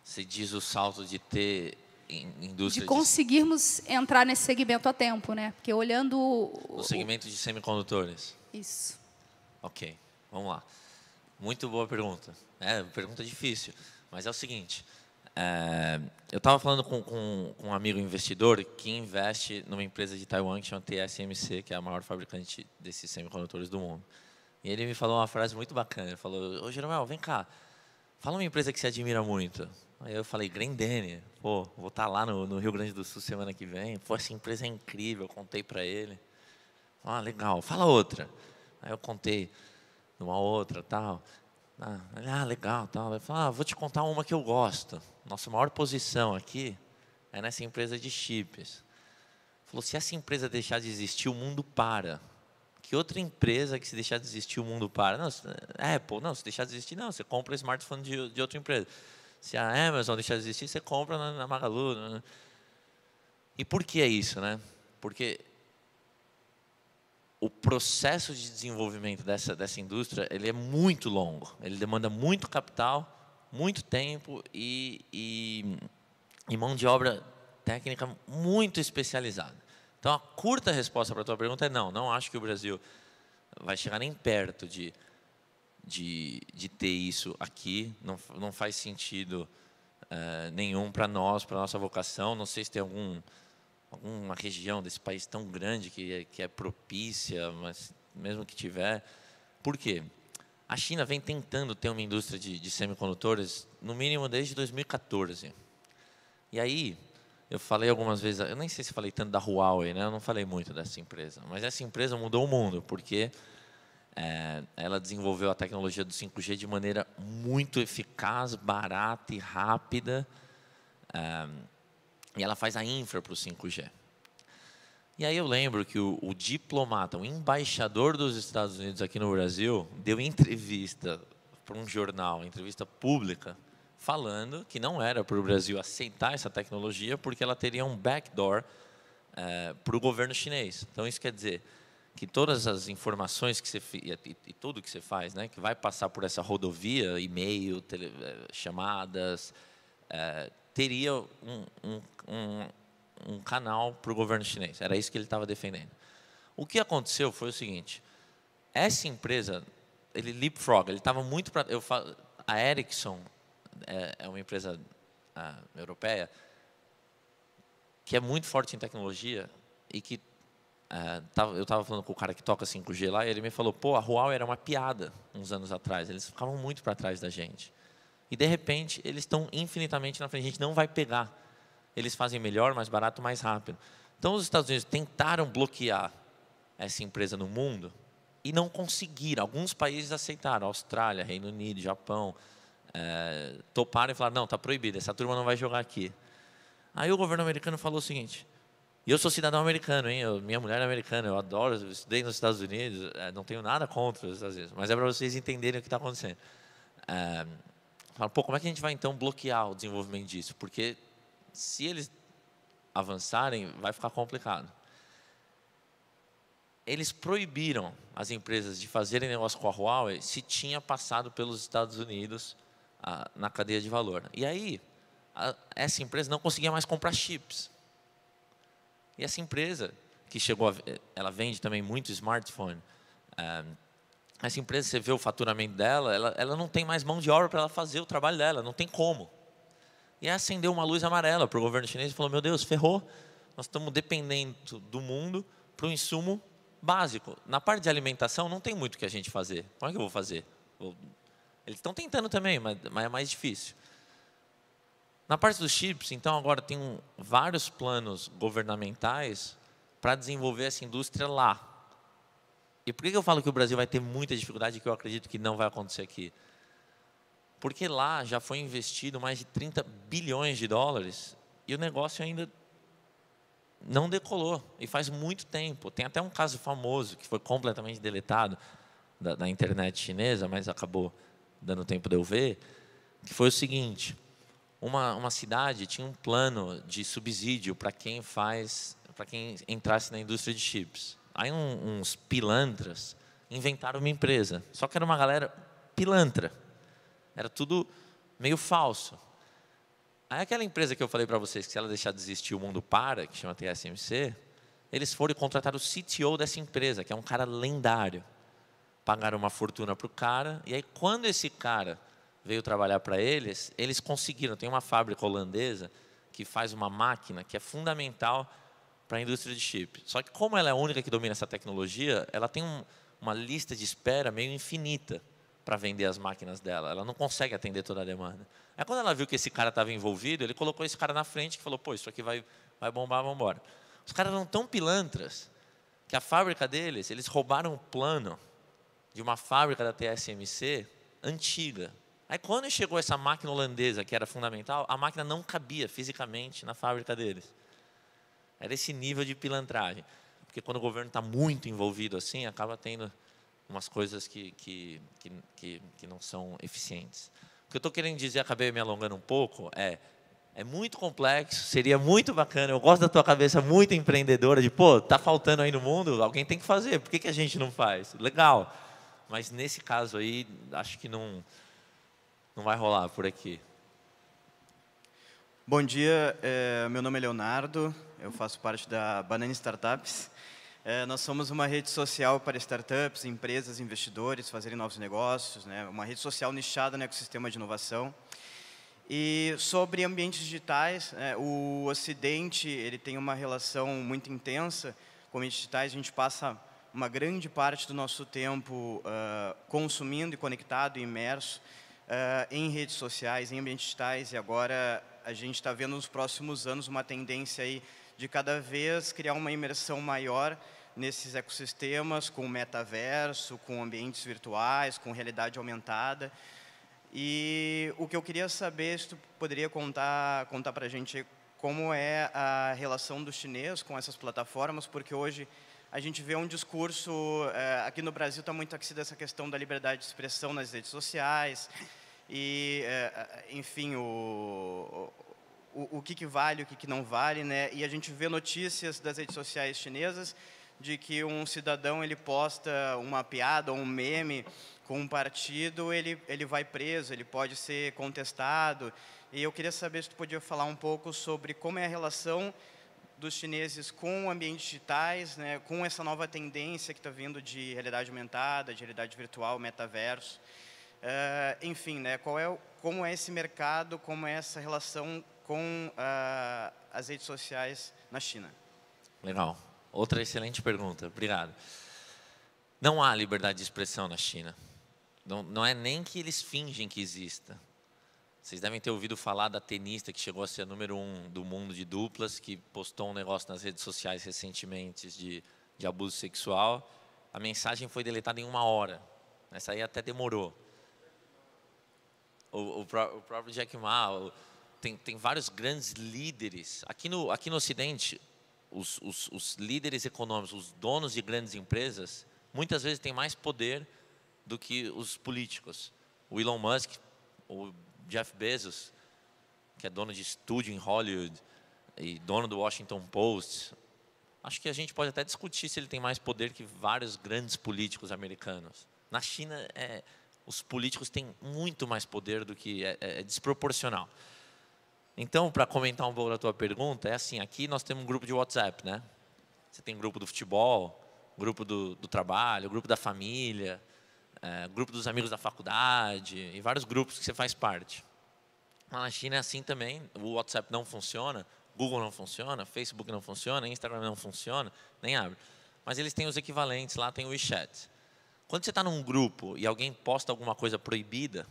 Você diz o salto de ter indústria... De
conseguirmos de... entrar nesse segmento a tempo, né? Porque olhando... O,
o segmento de semicondutores. Isso. Ok, vamos lá. Muito boa pergunta. É, pergunta difícil. Mas é o seguinte, é, eu estava falando com, com, com, um amigo investidor que investe numa empresa de Taiwan que chama TSMC, que é a maior fabricante desses semicondutores do mundo. E ele me falou uma frase muito bacana. Ele falou, ô Jeromel, vem cá, fala uma empresa que você admira muito. Aí eu falei, Grendene, pô, vou estar tá lá no, no, Rio Grande do Sul semana que vem. Pô, essa empresa é incrível, eu contei para ele. Ah, legal, fala outra. Aí eu contei uma outra, tal. Ah, ah, legal, tal. Ele falar, ah, vou te contar uma que eu gosto. Nossa maior posição aqui é nessa empresa de chips. Falou, se essa empresa deixar de existir, o mundo para. Que outra empresa que se deixar de existir, o mundo para? Não, é, Apple, não, se deixar de existir, não, você compra o smartphone de, de outra empresa. Se a Amazon deixar de existir, você compra na, na Magalu. E por que é isso, né? Porque o processo de desenvolvimento dessa, dessa indústria ele é muito longo, ele demanda muito capital, muito tempo e, e, e mão de obra técnica muito especializada. Então, a curta resposta para a tua pergunta é não, não acho que o Brasil vai chegar nem perto de, de, de ter isso aqui, não, não faz sentido uh, nenhum para nós, para a nossa vocação, não sei se tem algum alguma região desse país tão grande que é, que é propícia, mas mesmo que tiver. Por quê? A China vem tentando ter uma indústria de, de semicondutores, no mínimo desde 2014. E aí, eu falei algumas vezes, eu nem sei se falei tanto da Huawei, né? eu não falei muito dessa empresa, mas essa empresa mudou o mundo, porque é, ela desenvolveu a tecnologia do 5G de maneira muito eficaz, barata e rápida. É, e ela faz a infra para o 5G. E aí eu lembro que o, o, diplomata, o embaixador dos Estados Unidos aqui no Brasil, deu entrevista para um jornal, entrevista pública, falando que não era para o Brasil aceitar essa tecnologia porque ela teria um backdoor é, eh, para o governo chinês. Então isso quer dizer que todas as informações que você e, e tudo que você faz, né, que vai passar por essa rodovia, e-mail, tele, eh, chamadas, é, teria um, um, um, um canal para o governo chinês. Era isso que ele estava defendendo. O que aconteceu foi o seguinte: essa empresa, ele leapfrog, ele estava muito para. A Ericsson é, é uma empresa a, europeia que é muito forte em tecnologia e que é, tava, eu estava falando com o cara que toca 5G lá, e ele me falou, pô, a Huawei era uma piada uns anos atrás, eles ficavam muito para trás da gente. E de repente, eles estão infinitamente na frente. A gente não vai pegar. Eles fazem melhor, mais barato, mais rápido. Então, os Estados Unidos tentaram bloquear essa empresa no mundo e não conseguiram. Alguns países aceitaram, Austrália, Reino Unido, Japão, é, toparam e falaram: não, está proibido, essa turma não vai jogar aqui. Aí o governo americano falou o seguinte: e eu sou cidadão americano, hein? Eu, minha mulher é americana, eu adoro, eu estudei nos Estados Unidos, é, não tenho nada contra os Estados Unidos, mas é para vocês entenderem o que está acontecendo. É, Falaram, pô, como é que a gente vai então bloquear o desenvolvimento disso? Porque se eles avançarem, vai ficar complicado. Eles proibiram as empresas de fazerem negócio com a Huawei se tinha passado pelos Estados Unidos a, ah, na cadeia de valor. E aí, a, essa empresa não conseguia mais comprar chips. E essa empresa, que chegou a, eh, ela vende também muito smartphone, um, eh, essa empresa, você vê o faturamento dela, ela, ela não tem mais mão de obra para ela fazer o trabalho dela, não tem como. E acendeu uma luz amarela para o governo chinês e falou: Meu Deus, ferrou, nós estamos dependendo do mundo para o insumo básico. Na parte de alimentação, não tem muito que a gente fazer. Como é que eu vou fazer? Eles estão tentando também, mas, mas é mais difícil. Na parte dos chips, então, agora tem um, vários planos governamentais para desenvolver essa indústria lá, e por que eu falo que o Brasil vai ter muita dificuldade, que eu acredito que não vai acontecer aqui? Porque lá já foi investido mais de 30 bilhões de dólares e o negócio ainda não decolou. E faz muito tempo. Tem até um caso famoso que foi completamente deletado da, da internet chinesa, mas acabou dando tempo de eu ver, que foi o seguinte. Uma, uma cidade tinha um plano de subsídio para quem faz, para quem entrasse na indústria de chips. Aí um, uns pilantras inventaram uma empresa. Só que era uma galera pilantra. Era tudo meio falso. Aí aquela empresa que eu falei para vocês que se ela deixar de existir o mundo para, que chama TSMC, eles foram contratar o CTO dessa empresa, que é um cara lendário. Pagaram uma fortuna para o cara, e aí quando esse cara veio trabalhar para eles, eles conseguiram. Tem uma fábrica holandesa que faz uma máquina que é fundamental para a indústria de chip. Só que como ela é a única que domina essa tecnologia, ela tem um, uma lista de espera meio infinita para vender as máquinas dela. Ela não consegue atender toda a demanda. Aí quando ela viu que esse cara estava envolvido, ele colocou esse cara na frente e falou, pô, isso aqui vai, vai bombar, vamos embora. Os caras eram tão pilantras que a fábrica deles, eles roubaram o plano de uma fábrica da TSMC antiga. Aí quando chegou essa máquina holandesa, que era fundamental, a máquina não cabia fisicamente na fábrica deles. Era esse nível de pilantragem. Porque quando o governo está muito envolvido assim, acaba tendo umas coisas que, que, que, que, não são eficientes. O que eu estou querendo dizer, acabei me alongando um pouco, é é muito complexo, seria muito bacana. Eu gosto da tua cabeça muito empreendedora, de pô, tá faltando aí no mundo, alguém tem que fazer, por que, que a gente não faz? Legal. Mas nesse caso aí, acho que não, não vai rolar por aqui.
Bom dia, é, meu nome é Leonardo, eu faço parte da Banana Startups. É, nós somos uma rede social para startups, empresas, investidores fazerem novos negócios, né? uma rede social nichada no né, ecossistema de inovação. E sobre ambientes digitais, é, o Ocidente ele tem uma relação muito intensa com ambientes digitais. A gente passa uma grande parte do nosso tempo uh, consumindo e conectado, imerso uh, em redes sociais, em ambientes digitais. E agora a gente está vendo nos próximos anos uma tendência aí de cada vez criar uma imersão maior nesses ecossistemas, com metaverso, com ambientes virtuais, com realidade aumentada. E o que eu queria saber, se tu poderia contar, contar para a gente como é a relação do chinês com essas plataformas, porque hoje a gente vê um discurso, é, aqui no Brasil está muito aquecida essa questão da liberdade de expressão nas redes sociais, e, é, enfim, o, o o, o que, que vale, o que, que não vale, né? E a gente vê notícias das redes sociais chinesas de que um cidadão ele posta uma piada ou um meme com um partido, ele, ele vai preso, ele pode ser contestado. E eu queria saber se tu podia falar um pouco sobre como é a relação dos chineses com ambientes digitais, né, com essa nova tendência que está vindo de realidade aumentada, de realidade virtual, metaverso. Uh, enfim, né, qual é, como é esse mercado, como é essa relação com uh, as redes sociais na China.
Legal. Outra excelente pergunta. Obrigado. Não há liberdade de expressão na China. Não, não é nem que eles fingem que exista. Vocês devem ter ouvido falar da tenista que chegou a ser a número um do mundo de duplas, que postou um negócio nas redes sociais recentemente de, de abuso sexual. A mensagem foi deletada em uma hora. Essa aí até demorou. O, o, o próprio Jack Ma, o, tem, tem vários grandes líderes. Aqui no, aqui no Ocidente, os, os, os líderes econômicos, os donos de grandes empresas, muitas vezes têm mais poder do que os políticos. O Elon Musk, o Jeff Bezos, que é dono de estúdio em Hollywood e dono do Washington Post. Acho que a gente pode até discutir se ele tem mais poder que vários grandes políticos americanos. Na China, é, os políticos têm muito mais poder do que é, é, é desproporcional. Então, para comentar um pouco da tua pergunta, é assim, aqui nós temos um grupo de WhatsApp, né? Você tem grupo do futebol, grupo do, do trabalho, grupo da família, é, grupo dos amigos da faculdade e vários grupos que você faz parte. Mas na China é assim também, o WhatsApp não funciona, Google não funciona, Facebook não funciona, Instagram não funciona, nem abre. Mas eles têm os equivalentes, lá tem o WeChat. Quando você está num grupo e alguém posta alguma coisa proibida,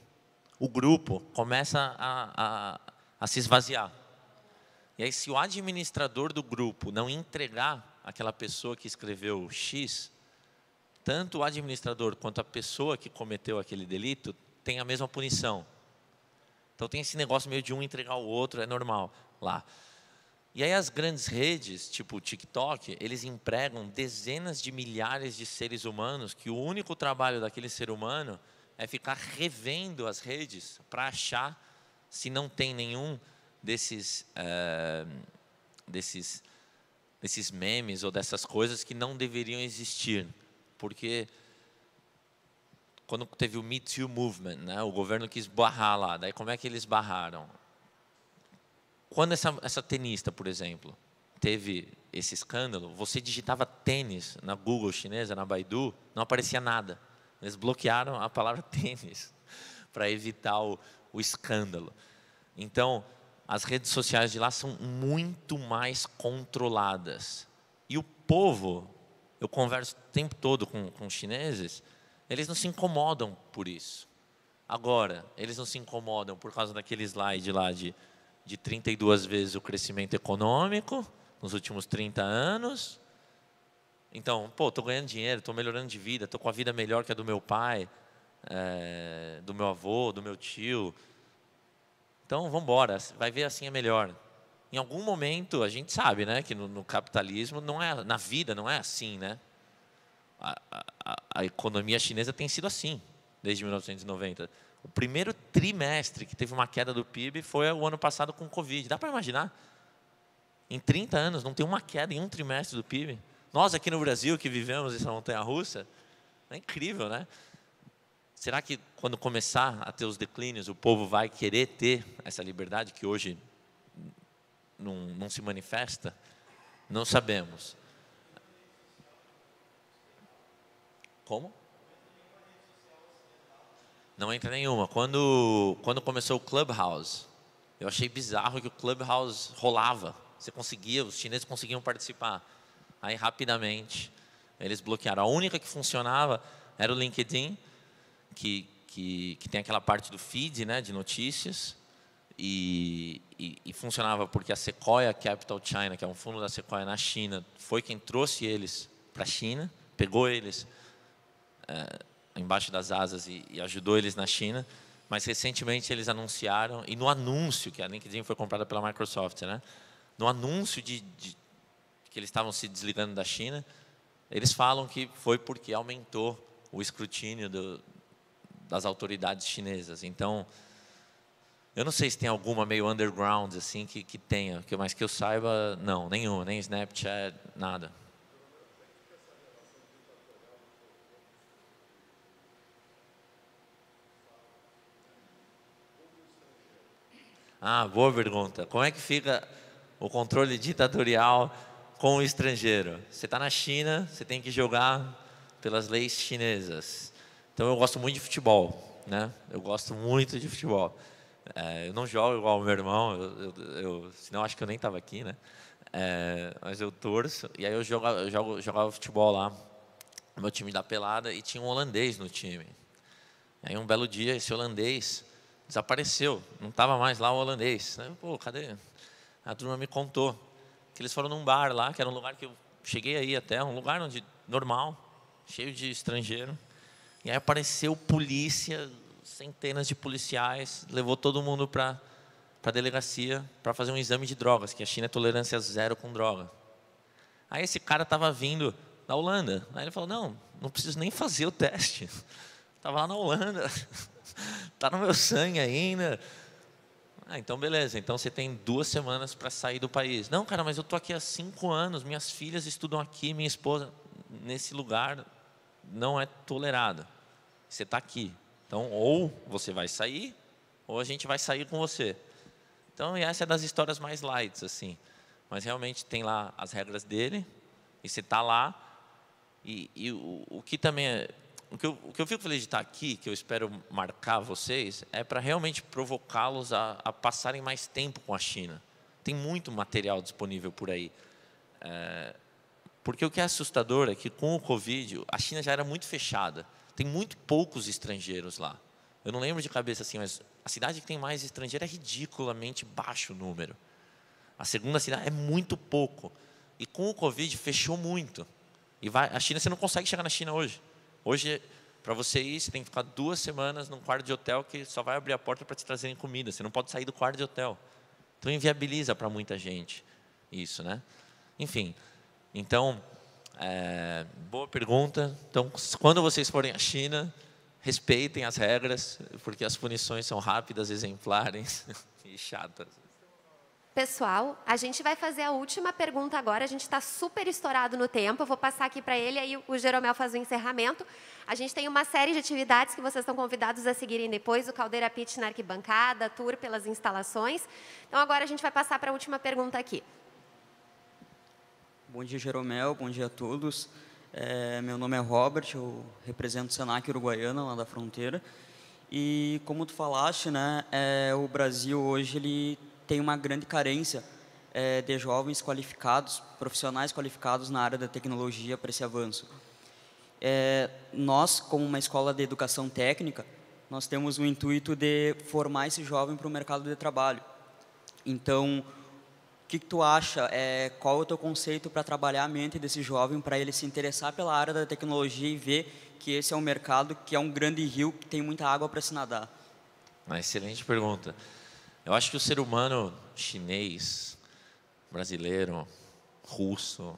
o grupo começa a, a a se esvaziar. E aí, se o administrador do grupo não entregar aquela pessoa que escreveu X, tanto o administrador quanto a pessoa que cometeu aquele delito tem a mesma punição. Então tem esse negócio meio de um entregar o outro, é normal lá. E aí as grandes redes, tipo o TikTok, eles empregam dezenas de milhares de seres humanos que o único trabalho daquele ser humano é ficar revendo as redes para achar se não tem nenhum desses, uh, desses, desses memes ou dessas coisas que não deveriam existir. Porque quando teve o Me Too Movement, né, o governo quis barrar lá. Daí como é que eles barraram? Quando essa, essa tenista, por exemplo, teve esse escândalo, você digitava tênis na Google chinesa, na Baidu, não aparecia nada. Eles bloquearam a palavra [laughs] tênis para evitar o, o escândalo. Então, as redes sociais de lá são muito mais controladas. E o povo, eu converso o tempo todo com, com chineses, eles não se incomodam por isso. Agora, eles não se incomodam por causa daquele slide lá de, de 32 vezes o crescimento econômico nos últimos 30 anos. Então, pô, estou ganhando dinheiro, estou melhorando de vida, estou com a vida melhor que a do meu pai, é, do meu avô, do meu tio. Então, vamos embora, vai ver assim é melhor. Em algum momento, a gente sabe né, que no, no capitalismo, não é, na vida, não é assim. Né? A, a, a economia chinesa tem sido assim desde 1990. O primeiro trimestre que teve uma queda do PIB foi o ano passado com o Covid. Dá para imaginar? Em 30 anos não tem uma queda em um trimestre do PIB. Nós aqui no Brasil que vivemos essa montanha russa, é incrível, né? Será que quando começar a ter os declínios, o povo vai querer ter essa liberdade que hoje não, não se manifesta? Não sabemos. Como? Não entra nenhuma. Quando, quando começou o Clubhouse, eu achei bizarro que o Clubhouse rolava. Você conseguia, os chineses conseguiam participar. Aí, rapidamente, eles bloquearam. A única que funcionava era o LinkedIn que, que, que tem aquela parte do feed né, de notícias, e, e, e, funcionava porque a Sequoia Capital China, que é um fundo da Sequoia na China, foi quem trouxe eles para a China, pegou eles é, embaixo das asas e, e, ajudou eles na China. Mas recentemente eles anunciaram, e no anúncio, que a LinkedIn foi comprada pela Microsoft, né? no anúncio de, de que eles estavam se desligando da China, eles falam que foi porque aumentou o escrutínio do, das autoridades chinesas. Então, eu não sei se tem alguma meio underground assim que, que tenha, que, mas que eu saiba, não, nenhuma, nem Snapchat, nada. Ah, boa pergunta. Como é que fica o controle ditatorial com o estrangeiro? Você está na China, você tem que jogar pelas leis chinesas. Então eu gosto muito de futebol, né? Eu gosto muito de futebol. É, eu não jogo igual o meu irmão, eu, eu, eu, senão acho que eu nem estava aqui, né? É, mas eu torço, e aí eu, joga, jogo, jogava futebol lá, no meu time da pelada, e tinha um holandês no time. Aí um belo dia, esse holandês desapareceu, não estava mais lá o holandês. Pô, cadê? A turma me contou que eles foram num bar lá, que era um lugar que eu cheguei aí até, um lugar onde normal, cheio de estrangeiro. E aí apareceu polícia, centenas de policiais, levou todo mundo para a delegacia para fazer um exame de drogas, que a China é tolerância zero com droga. Aí esse cara estava vindo da Holanda. Aí ele falou: Não, não preciso nem fazer o teste. Estava [laughs] lá na Holanda, está [laughs] no meu sangue ainda. Ah, então beleza, então você tem duas semanas para sair do país. Não, cara, mas eu estou aqui há cinco anos, minhas filhas estudam aqui, minha esposa, nesse lugar não é tolerado. Você está aqui. Então, ou você vai sair, ou a gente vai sair com você. Então, essa é das histórias mais light, assim. Mas realmente tem lá as regras dele, e você está lá. E, e o, o, que também é, o, que eu, o que eu fico feliz de estar aqui, que eu espero marcar vocês, é para realmente provocá-los a, a, passarem mais tempo com a China. Tem muito material disponível por aí. É, porque o que é assustador é que com o Covid, a China já era muito fechada. Tem muito poucos estrangeiros lá. Eu não lembro de cabeça assim, mas a cidade que tem mais estrangeiro é ridiculamente baixo o número. A segunda cidade é muito pouco. E com o Covid fechou muito. E vai, a China, você não consegue chegar na China hoje. Hoje, para você ir, você tem que ficar duas semanas num quarto de hotel que só vai abrir a porta para te trazerem comida. Você não pode sair do quarto de hotel. Então, inviabiliza para muita gente isso, né? Enfim, então, é, boa pergunta. Então, quando vocês forem à China, respeitem as regras, porque as punições são rápidas, exemplares [laughs] e chatas.
Pessoal, a gente vai fazer a última pergunta agora. A gente está super estourado no tempo.
Eu vou passar aqui para ele, aí o Jeromel faz o encerramento. A gente tem uma série de atividades que vocês estão convidados a seguirem depois: o Caldeira Pit na arquibancada, tour pelas instalações. Então, agora
a gente vai passar para a última pergunta aqui.
Bom dia, Jeromel. Bom dia a todos. É, meu nome é Robert, eu represento o Senac Uruguaiana, lá da fronteira. E como tu falaste, né, é, o Brasil hoje ele tem uma grande carência é, de jovens qualificados, profissionais qualificados na área da tecnologia para esse avanço. É, nós, como uma escola de educação técnica, nós temos o intuito de formar esse jovem para o mercado de trabalho. Então, o que, que, tu acha? É, qual é o teu conceito para trabalhar a mente desse jovem para ele se interessar pela área da tecnologia e ver que esse é um mercado que é um grande rio que tem muita água para se nadar?
Uma excelente pergunta. Eu acho que o ser humano chinês, brasileiro, russo,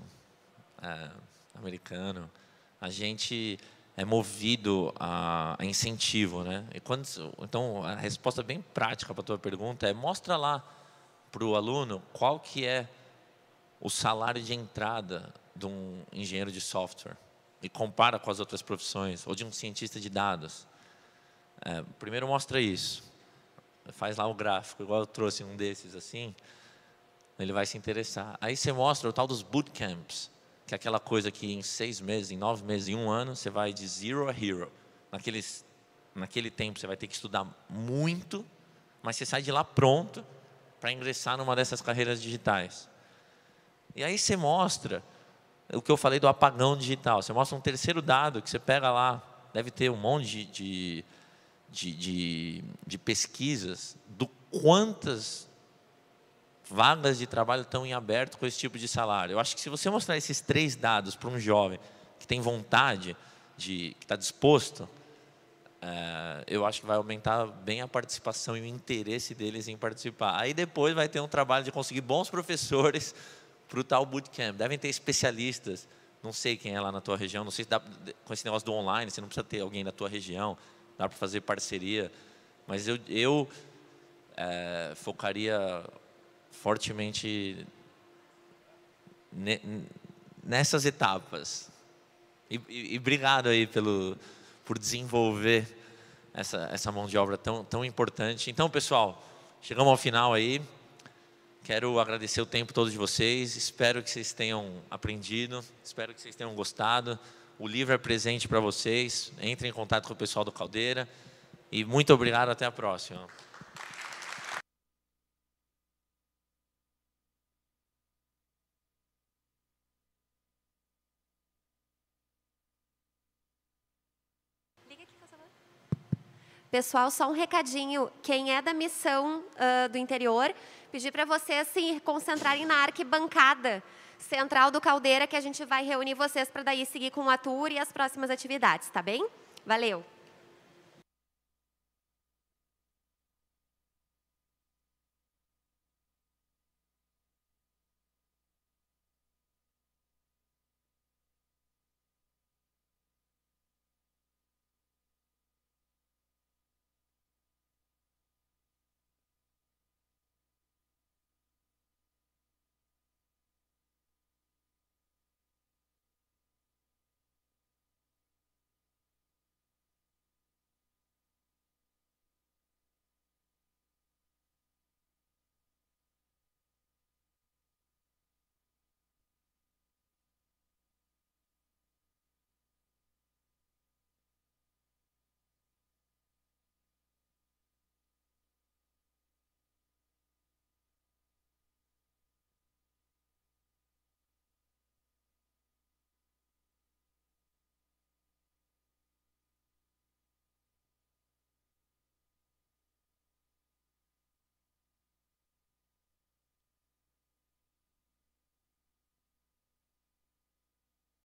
é, americano, a gente é movido a, a incentivo, né? Quando, então a resposta bem prática para a tua pergunta é mostra lá para o aluno qual que é o salário de entrada de um engenheiro de software e compara com as outras profissões, ou de um cientista de dados. É, primeiro mostra isso. Faz lá o um gráfico, igual eu trouxe um desses assim. Ele vai se interessar. Aí você mostra o tal dos bootcamps, que é aquela coisa que em seis meses, em nove meses, em um ano, você vai de zero a hero. Naqueles, naquele tempo você vai ter que estudar muito, mas você sai de lá pronto para ingressar numa dessas carreiras digitais. E aí você mostra o que eu falei do apagão digital. Você mostra um terceiro dado que você pega lá, deve ter um monte de, de, de, de pesquisas do quantas vagas de trabalho estão em aberto com esse tipo de salário. Eu acho que se você mostrar esses três dados para um jovem que tem vontade, de, que está disposto é, eu acho que vai aumentar bem a participação e o interesse deles em participar. Aí depois vai ter um trabalho de conseguir bons [laughs] professores para o tal bootcamp. Devem ter especialistas. Não sei quem é lá na tua região. Não sei se dá com esse negócio do online. Você não precisa ter alguém da tua região. Dá para fazer parceria. Mas eu, eu é, focaria fortemente ne, nessas etapas. E, e, e obrigado aí pelo por desenvolver essa, essa mão de obra tão, tão importante. Então, pessoal, chegamos ao final aí. Quero agradecer o tempo todo de vocês. Espero que vocês tenham aprendido. Espero que vocês tenham gostado. O livro é presente para vocês. Entre em contato com o pessoal do Caldeira. E muito obrigado. Até a próxima. Pessoal, só um recadinho. Quem é da missão uh, do interior, pedir para vocês se concentrarem na arquibancada central do Caldeira, que a gente vai reunir vocês para daí seguir com a tour e as próximas atividades, tá bem? Valeu!